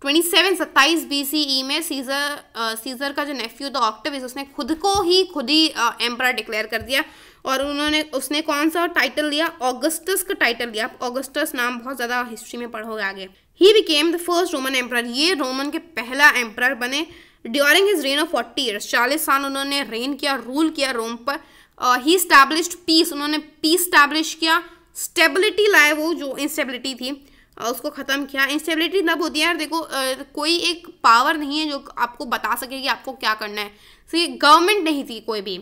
ट्वेंटी सेवन सत्ताईस बी e में सीजर सीजर का जो नेफ्यू था ऑक्टवियस उसने खुद को ही खुद ही एम्प्रर डिक्लेयर कर दिया और उन्होंने उसने कौन सा टाइटल लिया ऑगस्टस का टाइटल लिया ऑगस्टस नाम बहुत ज़्यादा हिस्ट्री में पढ़ोगे आगे he became the first Roman emperor ये रोमन के पहला एम्प्रायर बने during his reign of forty years चालीस साल उन्होंने रेन किया रूल किया रोम पर ही स्टैब्लिश पीस उन्होंने पीस स्टैब्लिश किया स्टेबिलिटी लाए वो जो इंस्टेबिलिटी थी uh, उसको ख़त्म किया इंस्टेबिलिटी तब होती है यार देखो uh, कोई एक पावर नहीं है जो आपको बता सके कि आपको क्या करना है सो ये गवर्नमेंट नहीं थी कोई भी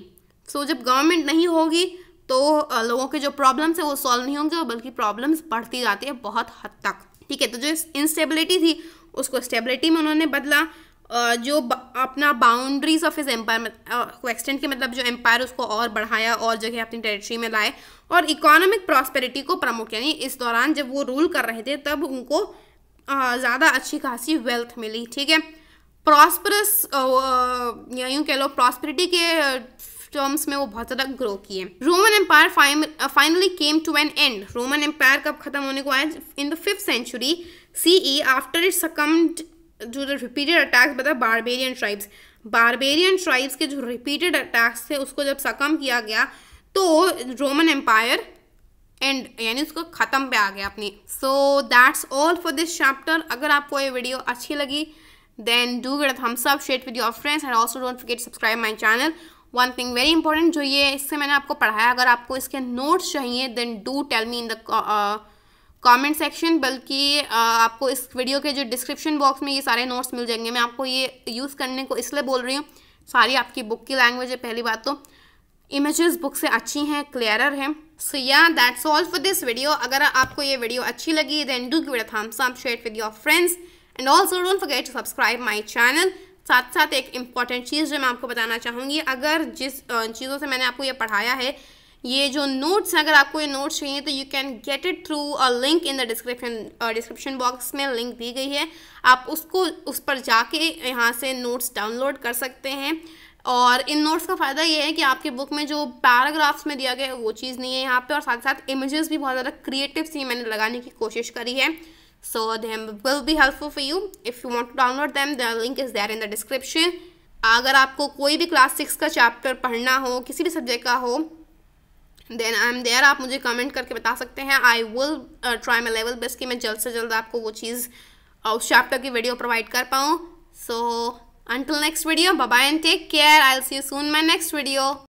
सो so, जब गवर्नमेंट नहीं होगी तो लोगों के जो प्रॉब्लम्स है वो सॉल्व नहीं होंगे और बल्कि प्रॉब्लम्स बढ़ती जाती है बहुत हद तक ठीक है तो जो इंस्टेबिलिटी थी उसको स्टेबिलिटी में उन्होंने बदला जो अपना बाउंड्रीज ऑफ इस एम्पायर को एक्सटेंड के मतलब जो एम्पायर उसको और बढ़ाया और जगह अपनी टेरिटरी में लाए और इकोनॉमिक प्रॉस्पेरिटी को प्रमोट यानी इस दौरान जब वो रूल कर रहे थे तब उनको ज़्यादा अच्छी खासी वेल्थ मिली ठीक है प्रॉस्परस यूँ कह लो प्रॉस्पेरिटी के टर्म्स में वो बहुत ज़्यादा ग्रो किए Roman empire finally came to an end Roman empire कब खत्म होने को आया in the fifth century C E after it succumbed जो रिपीटेड अटैक्स बता बारबेरियन ट्राइब्स बारबेरियन ट्राइब्स के जो रिपीटेड अटैक्स थे उसको जब सकम किया गया तो रोमन एम्पायर एंड यानी उसको ख़त्म पे आ गया अपनी so that's all for this chapter अगर आपको ये वीडियो अच्छी लगी then do get thumbs up share with your friends and also don't forget subscribe my channel one thing very important जो ये इससे मैंने आपको पढ़ाया अगर आपको इसके नोट्स चाहिए then do tell me in the comment section बल्कि uh, आपको इस वीडियो के जो डिस्क्रिप्शन बॉक्स में ये सारे नोट्स मिल जाएंगे मैं आपको ये यूज़ करने को इसलिए बोल रही हूँ सारी आपकी बुक की लैंग्वेज है पहली बात तो इमेजेस बुक से अच्छी हैं क्लियरर हैं सो या that's all for this video अगर आपको ये वीडियो अच्छी लगी then do give it thumbs up share with your friends and also don't forget to subscribe my channel साथ साथ एक इम्पॉर्टेंट चीज़ जो मैं आपको बताना चाहूँगी अगर जिस चीज़ों से मैंने आपको ये पढ़ाया है ये जो नोट्स हैं अगर आपको ये नोट्स चाहिए तो you can get it through a link in the description description box में लिंक दी गई है आप उसको उस पर जाके यहाँ से नोट्स डाउनलोड कर सकते हैं और इन नोट्स का फ़ायदा ये है कि आपके बुक में जो पैराग्राफ्स में दिया गया है वो चीज़ नहीं है यहाँ पे और साथ साथ इमेजेस भी बहुत ज़्यादा क्रिएटिव सी मैंने लगाने की कोशिश करी है so them will be helpful for you if you want to download them the link is there in the description अगर आपको कोई भी क्लास सिक्स का चैप्टर पढ़ना हो किसी भी सब्जेक्ट का हो देन आई एम देयर आप मुझे कमेंट करके बता सकते हैं I will try my level best कि मैं जल्द से जल्द आपको वो चीज़ uh, उस चैप्टर की वीडियो प्रोवाइड कर पाऊँ so until next video bye and take care I will see you soon my next video